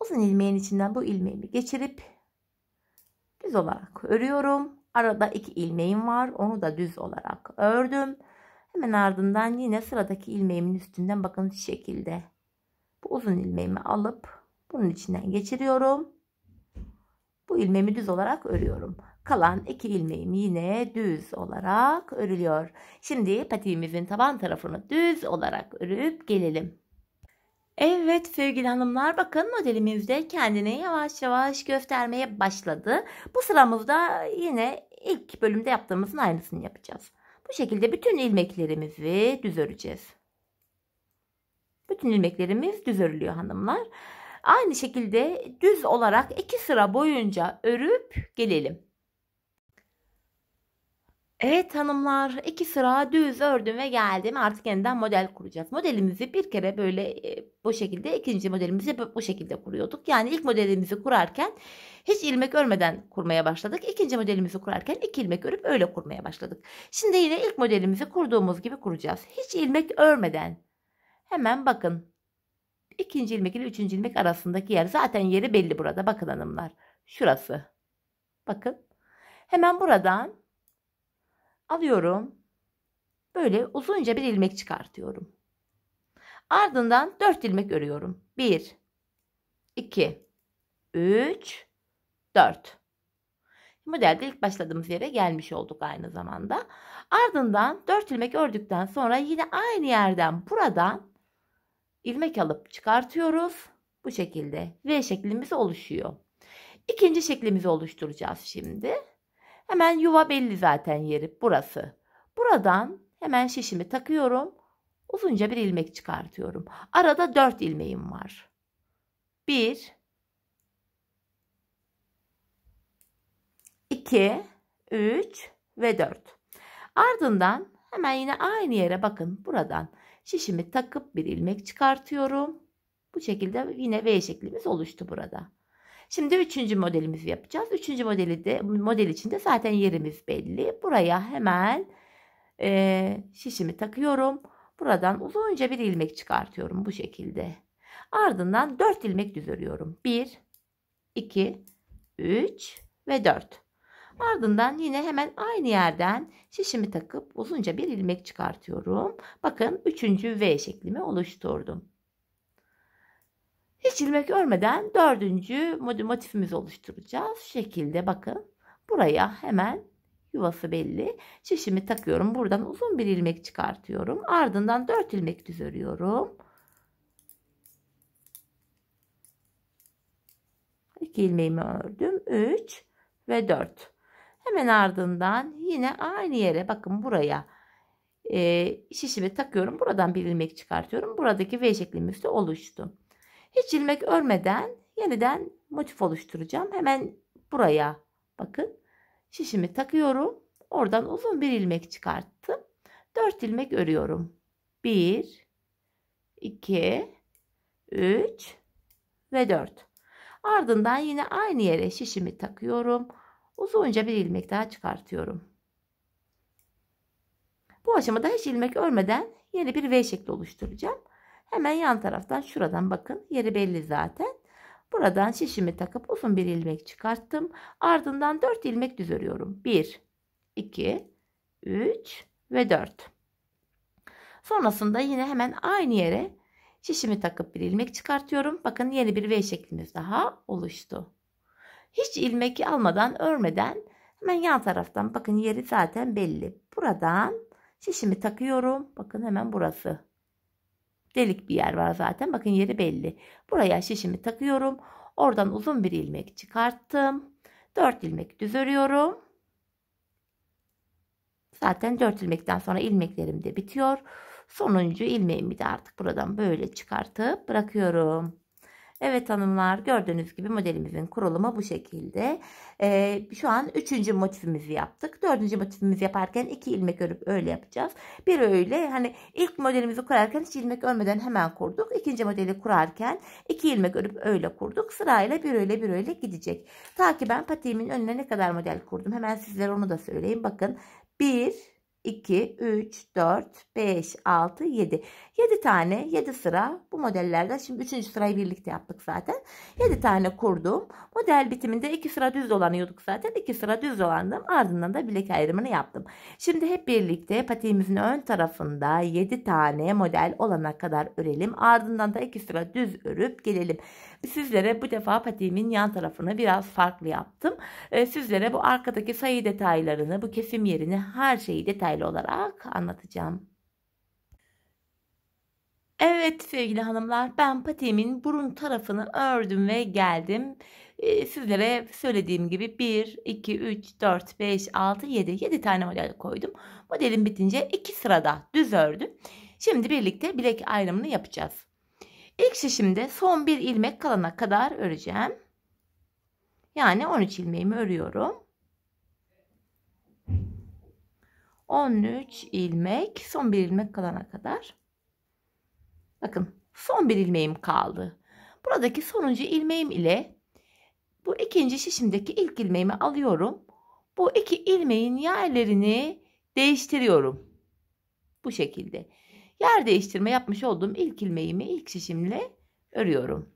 Uzun ilmeğin içinden bu ilmeğimi geçirip düz olarak örüyorum. Arada iki ilmeğim var. Onu da düz olarak ördüm. Hemen ardından yine sıradaki ilmeğimin üstünden bakın şu şekilde. Bu uzun ilmeğimi alıp bunun içinden geçiriyorum. Bu ilmeğimi düz olarak örüyorum. Kalan iki ilmeğim yine düz olarak örülüyor. Şimdi patiğimizin taban tarafını düz olarak örüp gelelim. Evet sevgili hanımlar bakın modelimiz de kendini yavaş yavaş göstermeye başladı. Bu sıramızda yine ilk bölümde yaptığımızın aynısını yapacağız. Bu şekilde bütün ilmeklerimizi düz öreceğiz. Bütün ilmeklerimiz düz örülüyor hanımlar. Aynı şekilde düz olarak iki sıra boyunca örüp gelelim. Evet hanımlar iki sıra düz ördüm ve geldim artık yeniden model kuracağız. Modelimizi bir kere böyle e, bu şekilde ikinci modelimizi bu şekilde kuruyorduk. Yani ilk modelimizi kurarken hiç ilmek örmeden kurmaya başladık. ikinci modelimizi kurarken iki ilmek örüp öyle kurmaya başladık. Şimdi yine ilk modelimizi kurduğumuz gibi kuracağız. Hiç ilmek örmeden hemen bakın ikinci ilmek ile üçüncü ilmek arasındaki yer zaten yeri belli burada bakın hanımlar. Şurası bakın hemen buradan alıyorum. Böyle uzunca bir ilmek çıkartıyorum. Ardından 4 ilmek örüyorum. 1 2 3 4 Modelde ilk başladığımız yere gelmiş olduk aynı zamanda. Ardından 4 ilmek ördükten sonra yine aynı yerden buradan ilmek alıp çıkartıyoruz. Bu şekilde V şeklimiz oluşuyor. İkinci şeklimizi oluşturacağız şimdi. Hemen yuva belli zaten yeri burası. Buradan hemen şişimi takıyorum. Uzunca bir ilmek çıkartıyorum. Arada 4 ilmeğim var. 1 2 3 ve 4. Ardından hemen yine aynı yere bakın buradan şişimi takıp bir ilmek çıkartıyorum. Bu şekilde yine V şeklimiz oluştu burada. Şimdi üçüncü modelimizi yapacağız. Üçüncü modeli de model içinde zaten yerimiz belli. Buraya hemen e, şişimi takıyorum. Buradan uzunca bir ilmek çıkartıyorum bu şekilde. Ardından 4 ilmek düz örüyorum. 1, 2, 3 ve 4. Ardından yine hemen aynı yerden şişimi takıp uzunca bir ilmek çıkartıyorum. Bakın 3. V şeklimi oluşturdum. Hiç ilmek örmeden dördüncü motifimizi oluşturacağız. Şu şekilde bakın. Buraya hemen yuvası belli. Şişimi takıyorum. Buradan uzun bir ilmek çıkartıyorum. Ardından dört ilmek düz örüyorum. İki ilmeğimi ördüm. üç ve dört. Hemen ardından yine aynı yere bakın buraya e, şişimi takıyorum. Buradan bir ilmek çıkartıyorum. Buradaki V şeklimiz de oluştu. Hiç ilmek örmeden yeniden motif oluşturacağım. Hemen buraya bakın. Şişimi takıyorum. Oradan uzun bir ilmek çıkarttım. 4 ilmek örüyorum. 1 2 3 ve 4. Ardından yine aynı yere şişimi takıyorum. Uzunca bir ilmek daha çıkartıyorum. Bu aşamada hiç ilmek örmeden yeni bir V şekli oluşturacağım. Hemen yan taraftan şuradan bakın yeri belli zaten. Buradan şişimi takıp uzun bir ilmek çıkarttım. Ardından 4 ilmek düz örüyorum. 1, 2, 3 ve 4. Sonrasında yine hemen aynı yere şişimi takıp bir ilmek çıkartıyorum. Bakın yeni bir V şeklimiz daha oluştu. Hiç ilmek almadan örmeden hemen yan taraftan bakın yeri zaten belli. Buradan şişimi takıyorum. Bakın hemen burası delik bir yer var zaten. Bakın yeri belli. Buraya şişimi takıyorum. Oradan uzun bir ilmek çıkarttım. 4 ilmek düz örüyorum. Zaten 4 ilmekten sonra ilmeklerim de bitiyor. Sonuncu ilmeğimi de artık buradan böyle çıkartıp bırakıyorum. Evet hanımlar gördüğünüz gibi modelimizin kurulumu bu şekilde. Ee, şu an üçüncü motifimizi yaptık. Dördüncü motifimizi yaparken iki ilmek örüp öyle yapacağız. Bir öyle hani ilk modelimizi kurarken hiç ilmek örmeden hemen kurduk. İkinci modeli kurarken iki ilmek örüp öyle kurduk. Sırayla bir öyle bir öyle gidecek. Ta ki ben patiğimin önüne ne kadar model kurdum hemen sizlere onu da söyleyeyim. Bakın bir 2, 3, 4, 5, 6, 7. 7 tane 7 sıra bu modellerde şimdi 3. sırayı birlikte yaptık zaten. 7 tane kurdum. Model bitiminde 2 sıra düz dolanıyorduk zaten. 2 sıra düz dolandım. Ardından da bilek ayrımını yaptım. Şimdi hep birlikte patiğimizin ön tarafında 7 tane model olana kadar örelim. Ardından da 2 sıra düz örüp gelelim. Sizlere bu defa patiğimin yan tarafını biraz farklı yaptım. E, sizlere bu arkadaki sayı detaylarını, bu kesim yerini her şeyi detaylı olarak anlatacağım. Evet sevgili hanımlar ben patiğimin burun tarafını ördüm ve geldim. Ee, sizlere söylediğim gibi 1, 2, 3, 4, 5, 6, 7, 7 tane model koydum. Modelin bitince 2 sırada düz ördüm. Şimdi birlikte bilek ayrımını yapacağız. İlk şişimde son bir ilmek kalana kadar öreceğim. Yani 13 ilmeğimi örüyorum. 13 ilmek son bir ilmek kalana kadar. Bakın son bir ilmeğim kaldı. Buradaki sonuncu ilmeğim ile bu ikinci şişimdeki ilk ilmeğimi alıyorum. Bu iki ilmeğin yerlerini değiştiriyorum. Bu şekilde. Yer değiştirme yapmış olduğum ilk ilmeğimi ilk şişimle örüyorum.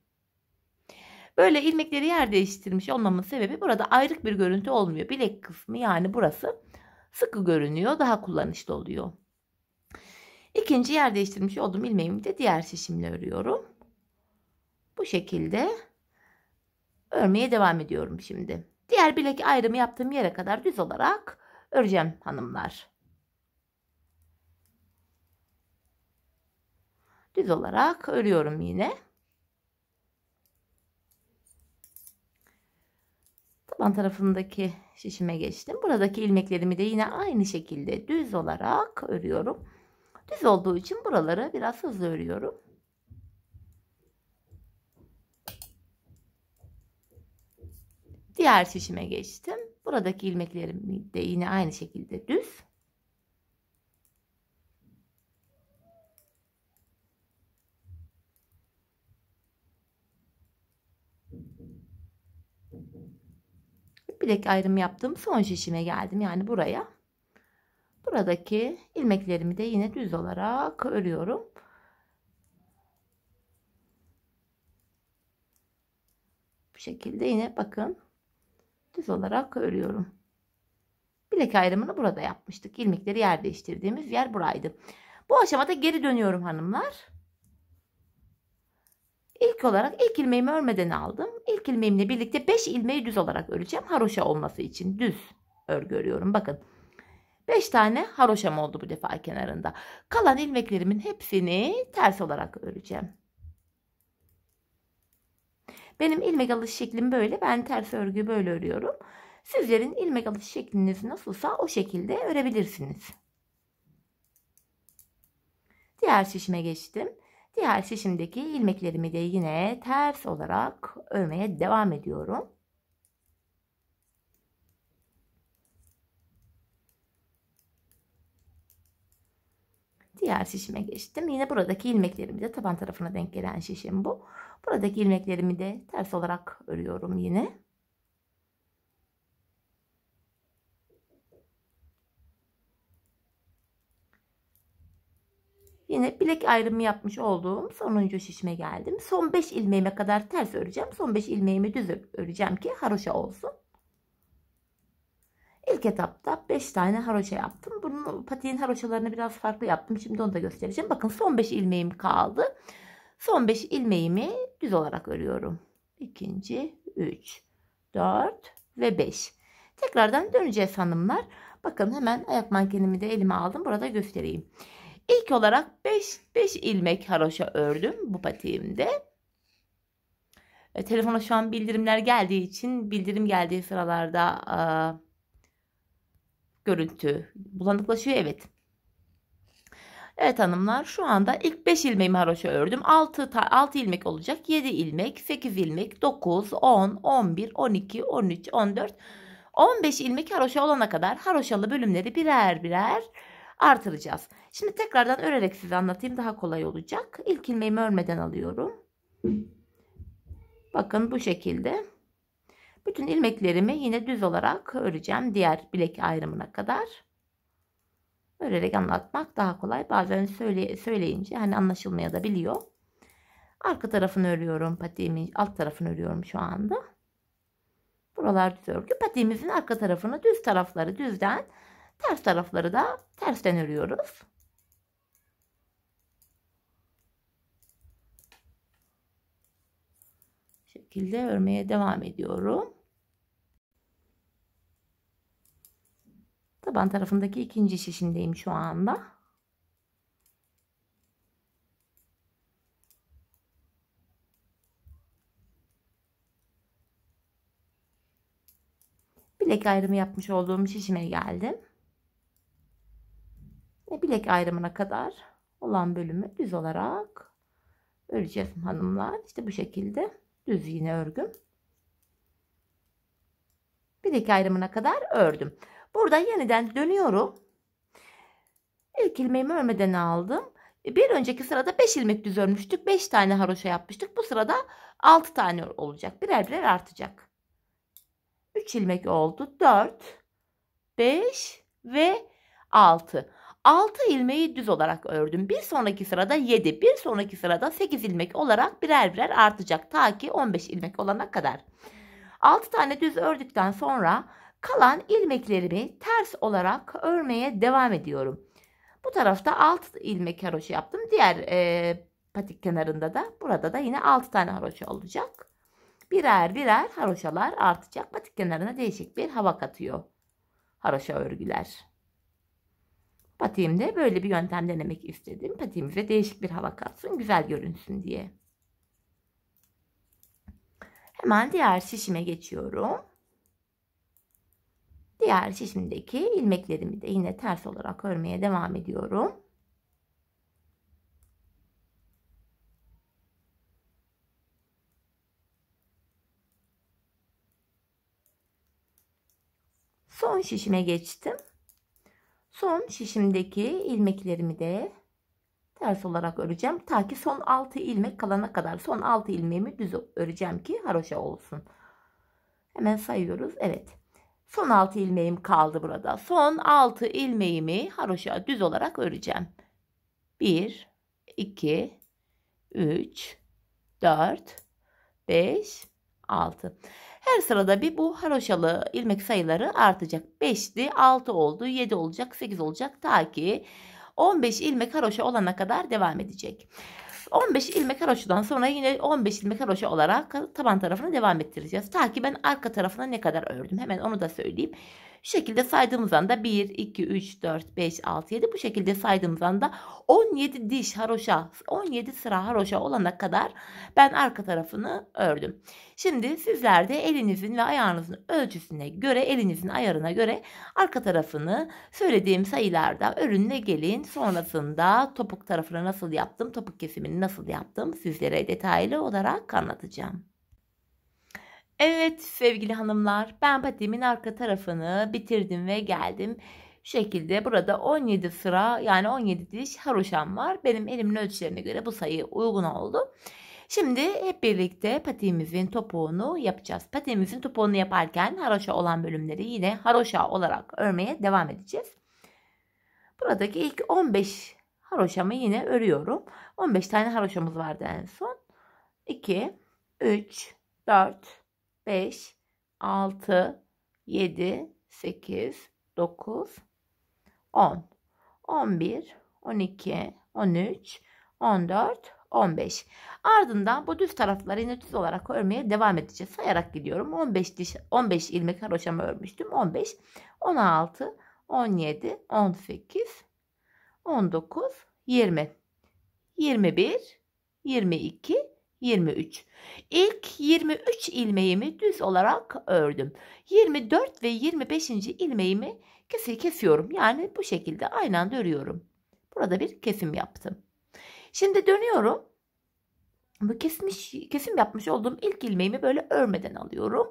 Böyle ilmekleri yer değiştirmiş olmamın sebebi burada ayrık bir görüntü olmuyor. Bilek kısmı yani burası sıkı görünüyor, daha kullanışlı oluyor. İkinci yer değiştirmiş olduğum ilmeğimi de diğer şişimle örüyorum. Bu şekilde örmeye devam ediyorum şimdi. Diğer bilek ayrımı yaptığım yere kadar düz olarak öreceğim hanımlar. düz olarak örüyorum yine. Taban tarafındaki şişime geçtim. Buradaki ilmeklerimi de yine aynı şekilde düz olarak örüyorum. Düz olduğu için buraları biraz hızlı örüyorum. Diğer şişime geçtim. Buradaki ilmeklerimi de yine aynı şekilde düz. bilek ayrımı yaptığım son şişime geldim. Yani buraya. Buradaki ilmeklerimi de yine düz olarak örüyorum. Bu şekilde yine bakın düz olarak örüyorum. Bilek ayrımını burada yapmıştık. ilmekleri yer değiştirdiğimiz yer buraydı. Bu aşamada geri dönüyorum hanımlar. İlk olarak ilk ilmeğimi örmeden aldım. İlk ilmeğimle birlikte 5 ilmeği düz olarak öreceğim. Haroşa olması için düz örgü örüyorum. Bakın 5 tane haroşam oldu bu defa kenarında. Kalan ilmeklerimin hepsini ters olarak öreceğim. Benim ilmek alış şeklim böyle. Ben ters örgüyü böyle örüyorum. Sizlerin ilmek alış şekliniz nasılsa o şekilde örebilirsiniz. Diğer şişime geçtim. Diğer şişimdeki ilmeklerimi de yine ters olarak örmeye devam ediyorum. Diğer şişime geçtim. Yine buradaki ilmeklerimi de taban tarafına denk gelen şişim bu. Buradaki ilmeklerimi de ters olarak örüyorum yine. Yine bilek ayrımı yapmış olduğum sonuncu şişime geldim. Son 5 ilmeğime kadar ters öreceğim. Son 5 ilmeğimi düz öreceğim ki haroşa olsun. İlk etapta 5 tane haroşa yaptım. Bunun patiğin haroşalarını biraz farklı yaptım. Şimdi onu da göstereceğim. Bakın son 5 ilmeğim kaldı. Son 5 ilmeğimi düz olarak örüyorum. İkinci, 3, 4 ve 5. Tekrardan döneceğiz hanımlar. Bakın hemen ayak mankenimi de elime aldım. Burada göstereyim. İlk olarak 5 5 ilmek haroşa ördüm bu patiğimde. E, telefona şu an bildirimler geldiği için bildirim geldiği sıralarda e, görüntü bulanıklaşıyor evet. Evet hanımlar şu anda ilk 5 ilmeğimi haroşa ördüm. 6, 6 ilmek olacak. 7 ilmek, 8 ilmek, 9, 10, 11, 12, 13, 14, 15 ilmek haroşa olana kadar haroşalı bölümleri birer birer artıracağız. Şimdi tekrardan örerek size anlatayım daha kolay olacak. İlk ilmeğimi örmeden alıyorum. Bakın bu şekilde. Bütün ilmeklerimi yine düz olarak öreceğim diğer bilek ayrımına kadar. Örerek anlatmak daha kolay. Bazen söyle, söyleyince hani anlaşılmaya da biliyor. Arka tarafını örüyorum patiğimin alt tarafını örüyorum şu anda. Buralar düz örgü. Patiğimizin arka tarafını düz tarafları düzden Ters tarafları da tersten örüyoruz. şekilde örmeye devam ediyorum. Taban tarafındaki ikinci şişimdeyim şu anda. Bilek ayrımı yapmış olduğum şişime geldim ve bilek ayrımına kadar olan bölümü düz olarak öreceğiz hanımlar. İşte bu şekilde düz yine örgüm. Bilek ayrımına kadar ördüm. Burada yeniden dönüyorum. İlk ilmeğimi örmeden aldım. Bir önceki sırada 5 ilmek düz örmüştük. 5 tane haroşa yapmıştık. Bu sırada 6 tane olacak. Birer birer artacak. 3 ilmek oldu. 4, 5 ve 6. 6 ilmeği düz olarak ördüm. Bir sonraki sırada 7, bir sonraki sırada 8 ilmek olarak birer birer artacak ta ki 15 ilmek olana kadar. 6 tane düz ördükten sonra kalan ilmeklerimi ters olarak örmeye devam ediyorum. Bu tarafta 6 ilmek haroşa yaptım. Diğer e, patik kenarında da burada da yine 6 tane haroşa olacak. Birer birer haroşalar artacak. Patik kenarına değişik bir hava katıyor haroşa örgüler. Patiğimde böyle bir yöntem denemek istedim. Patiğimize değişik bir hava katsın, güzel görünsün diye. Hemen diğer şişime geçiyorum. Diğer şişimdeki ilmeklerimi de yine ters olarak örmeye devam ediyorum. Son şişime geçtim. Son şişimdeki ilmeklerimi de ters olarak öreceğim. Ta ki son 6 ilmek kalana kadar son 6 ilmeğimi düz öreceğim ki haroşa olsun. Hemen sayıyoruz. Evet. Son 6 ilmeğim kaldı burada. Son 6 ilmeğimi haroşa düz olarak öreceğim. 1 2 3 4 5 6 her sırada bir bu haroşalı ilmek sayıları artacak. 5'ti, 6 oldu, 7 olacak, 8 olacak ta ki 15 ilmek haroşa olana kadar devam edecek. 15 ilmek haroşadan sonra yine 15 ilmek haroşa olarak taban tarafına devam ettireceğiz. Ta ki ben arka tarafına ne kadar ördüm hemen onu da söyleyeyim. Bu şekilde saydığımız anda 1, 2, 3, 4, 5, 6, 7 bu şekilde saydığımız anda 17 diş haroşa 17 sıra haroşa olana kadar ben arka tarafını ördüm. Şimdi sizler de elinizin ve ayağınızın ölçüsüne göre elinizin ayarına göre arka tarafını söylediğim sayılarda örünle gelin. Sonrasında topuk tarafını nasıl yaptım topuk kesimini nasıl yaptım sizlere detaylı olarak anlatacağım. Evet sevgili hanımlar ben patimin arka tarafını bitirdim ve geldim. Şu şekilde burada 17 sıra yani 17 diş haroşam var. Benim elimin ölçülerine göre bu sayı uygun oldu. Şimdi hep birlikte patiğimizin topuğunu yapacağız. Patiğimizin topuğunu yaparken haroşa olan bölümleri yine haroşa olarak örmeye devam edeceğiz. Buradaki ilk 15 haroşamı yine örüyorum. 15 tane haroşamız vardı en son. 2, 3, 4, 5, 6, 7, 8, 9, 10, 11, 12, 13, 14, 15. Ardından bu düz tarafları yine düz olarak örmeye devam edeceğiz. Sayarak gidiyorum. 15 diş, 15 ilmek haroşamı örmüştüm. 15, 16, 17, 18, 19, 20, 21, 22, 23. İlk 23 ilmeğimi düz olarak ördüm. 24 ve 25. ilmeğimi kesiyi kesiyorum. Yani bu şekilde aynı anda örüyorum. Burada bir kesim yaptım. Şimdi dönüyorum. Bu kesmiş, kesim yapmış olduğum ilk ilmeğimi böyle örmeden alıyorum.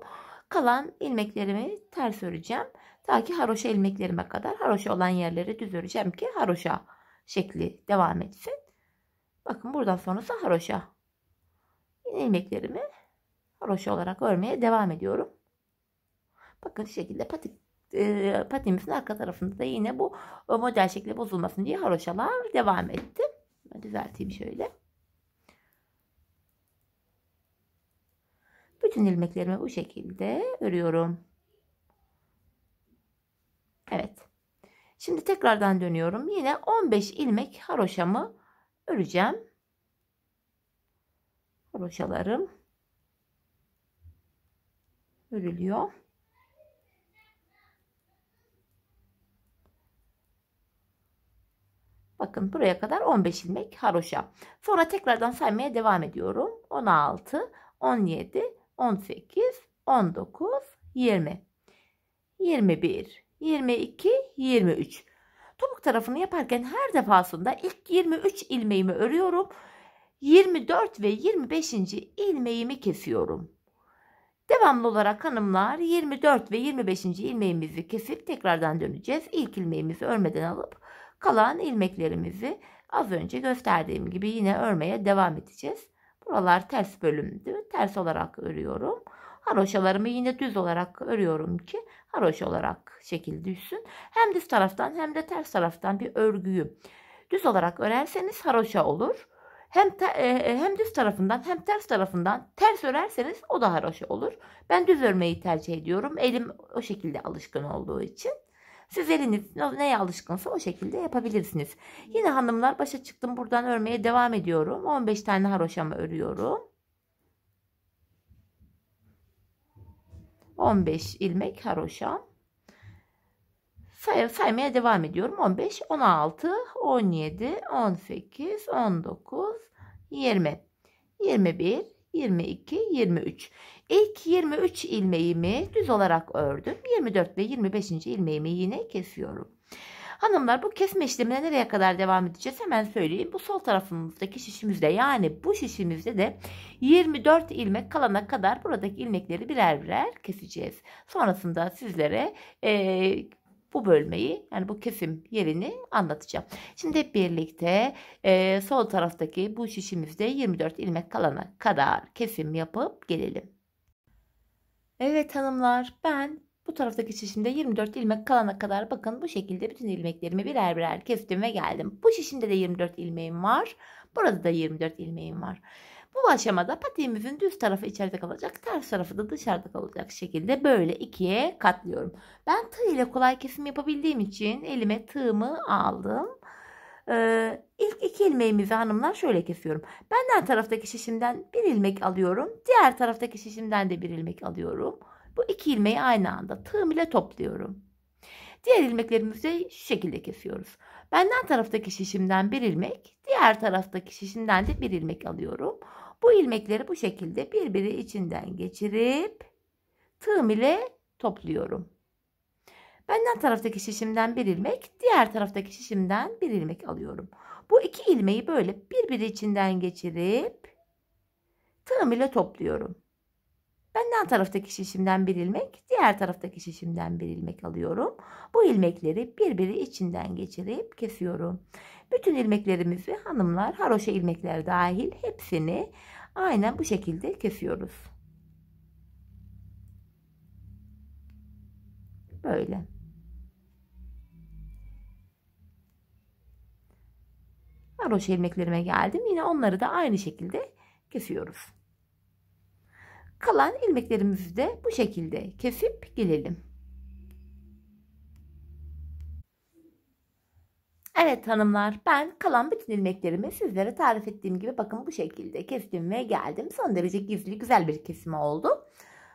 Kalan ilmeklerimi ters öreceğim. Ta ki haroşa ilmeklerime kadar haroşa olan yerleri düz öreceğim ki haroşa şekli devam etsin. Bakın buradan sonrası haroşa ilmeklerimi haroşa olarak örmeye devam ediyorum. Bakın şu şekilde patik e, patimizin arka tarafında da yine bu e, model şekli bozulmasın diye haroşalar devam etti. düzelteyim şöyle. Bütün ilmeklerimi bu şekilde örüyorum. Evet. Şimdi tekrardan dönüyorum. Yine 15 ilmek haroşamı öreceğim. Broşalarım örülüyor. Bakın buraya kadar 15 ilmek haroşa. Sonra tekrardan saymaya devam ediyorum. 16, 17, 18, 19, 20, 21, 22, 23. Topuk tarafını yaparken her defasında ilk 23 ilmeğimi örüyorum. 24 ve 25. ilmeğimi kesiyorum. Devamlı olarak hanımlar 24 ve 25. ilmeğimizi kesip tekrardan döneceğiz. İlk ilmeğimizi örmeden alıp kalan ilmeklerimizi az önce gösterdiğim gibi yine örmeye devam edeceğiz. Buralar ters bölümdü. Ters olarak örüyorum. Haroşalarımı yine düz olarak örüyorum ki haroş olarak şekil düşsün. Hem düz taraftan hem de ters taraftan bir örgüyü düz olarak örerseniz haroşa olur. Hem te, e, e, hem düz tarafından hem ters tarafından ters örerseniz o daha haroşa olur. Ben düz örmeyi tercih ediyorum. Elim o şekilde alışkın olduğu için. Siz eliniz neye alışkınsa o şekilde yapabilirsiniz. Yine hanımlar başa çıktım buradan örmeye devam ediyorum. 15 tane haroşamı örüyorum. 15 ilmek haroşam say saymaya devam ediyorum. 15, 16, 17, 18, 19, 20, 21, 22, 23. İlk 23 ilmeğimi düz olarak ördüm. 24 ve 25. ilmeğimi yine kesiyorum. Hanımlar bu kesme işlemine nereye kadar devam edeceğiz hemen söyleyeyim. Bu sol tarafımızdaki şişimizde yani bu şişimizde de 24 ilmek kalana kadar buradaki ilmekleri birer birer keseceğiz. Sonrasında sizlere e, bu bölmeyi yani bu kesim yerini anlatacağım. Şimdi hep birlikte e, sol taraftaki bu şişimizde 24 ilmek kalana kadar kesim yapıp gelelim. Evet hanımlar ben bu taraftaki şişimde 24 ilmek kalana kadar bakın bu şekilde bütün ilmeklerimi birer birer kestim ve geldim. Bu şişimde de 24 ilmeğim var. Burada da 24 ilmeğim var. Bu aşamada patiğimizin düz tarafı içeride kalacak, ters tarafı da dışarıda kalacak şekilde böyle ikiye katlıyorum. Ben tığ ile kolay kesim yapabildiğim için elime tığımı aldım. Ee, ilk iki ilmeğimizi hanımlar şöyle kesiyorum. Benden taraftaki şişimden bir ilmek alıyorum. Diğer taraftaki şişimden de bir ilmek alıyorum. Bu iki ilmeği aynı anda tığım ile topluyorum. Diğer ilmeklerimizi şu şekilde kesiyoruz. Benden taraftaki şişimden bir ilmek, diğer taraftaki şişimden de bir ilmek alıyorum. Bu ilmekleri bu şekilde birbiri içinden geçirip tığım ile topluyorum. Benden taraftaki şişimden bir ilmek, diğer taraftaki şişimden bir ilmek alıyorum. Bu iki ilmeği böyle birbiri içinden geçirip tığım ile topluyorum. Benden taraftaki şişimden bir ilmek, diğer taraftaki şişimden bir ilmek alıyorum. Bu ilmekleri birbiri içinden geçirip kesiyorum. Bütün ilmeklerimizi hanımlar haroşa ilmekler dahil hepsini aynen bu şekilde kesiyoruz. Böyle. Haroşa ilmeklerime geldim. Yine onları da aynı şekilde kesiyoruz. Kalan ilmeklerimizi de bu şekilde kesip gelelim. Evet hanımlar ben kalan bütün ilmeklerimi sizlere tarif ettiğim gibi bakın bu şekilde kestim ve geldim. Son derece gizli güzel bir kesimi oldu.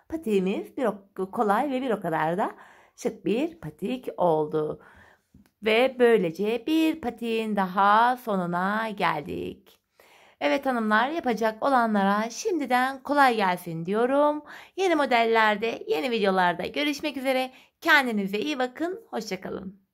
Patiğimiz bir kolay ve bir o kadar da şık bir patik oldu. Ve böylece bir patiğin daha sonuna geldik. Evet hanımlar yapacak olanlara şimdiden kolay gelsin diyorum. Yeni modellerde yeni videolarda görüşmek üzere. Kendinize iyi bakın. Hoşçakalın.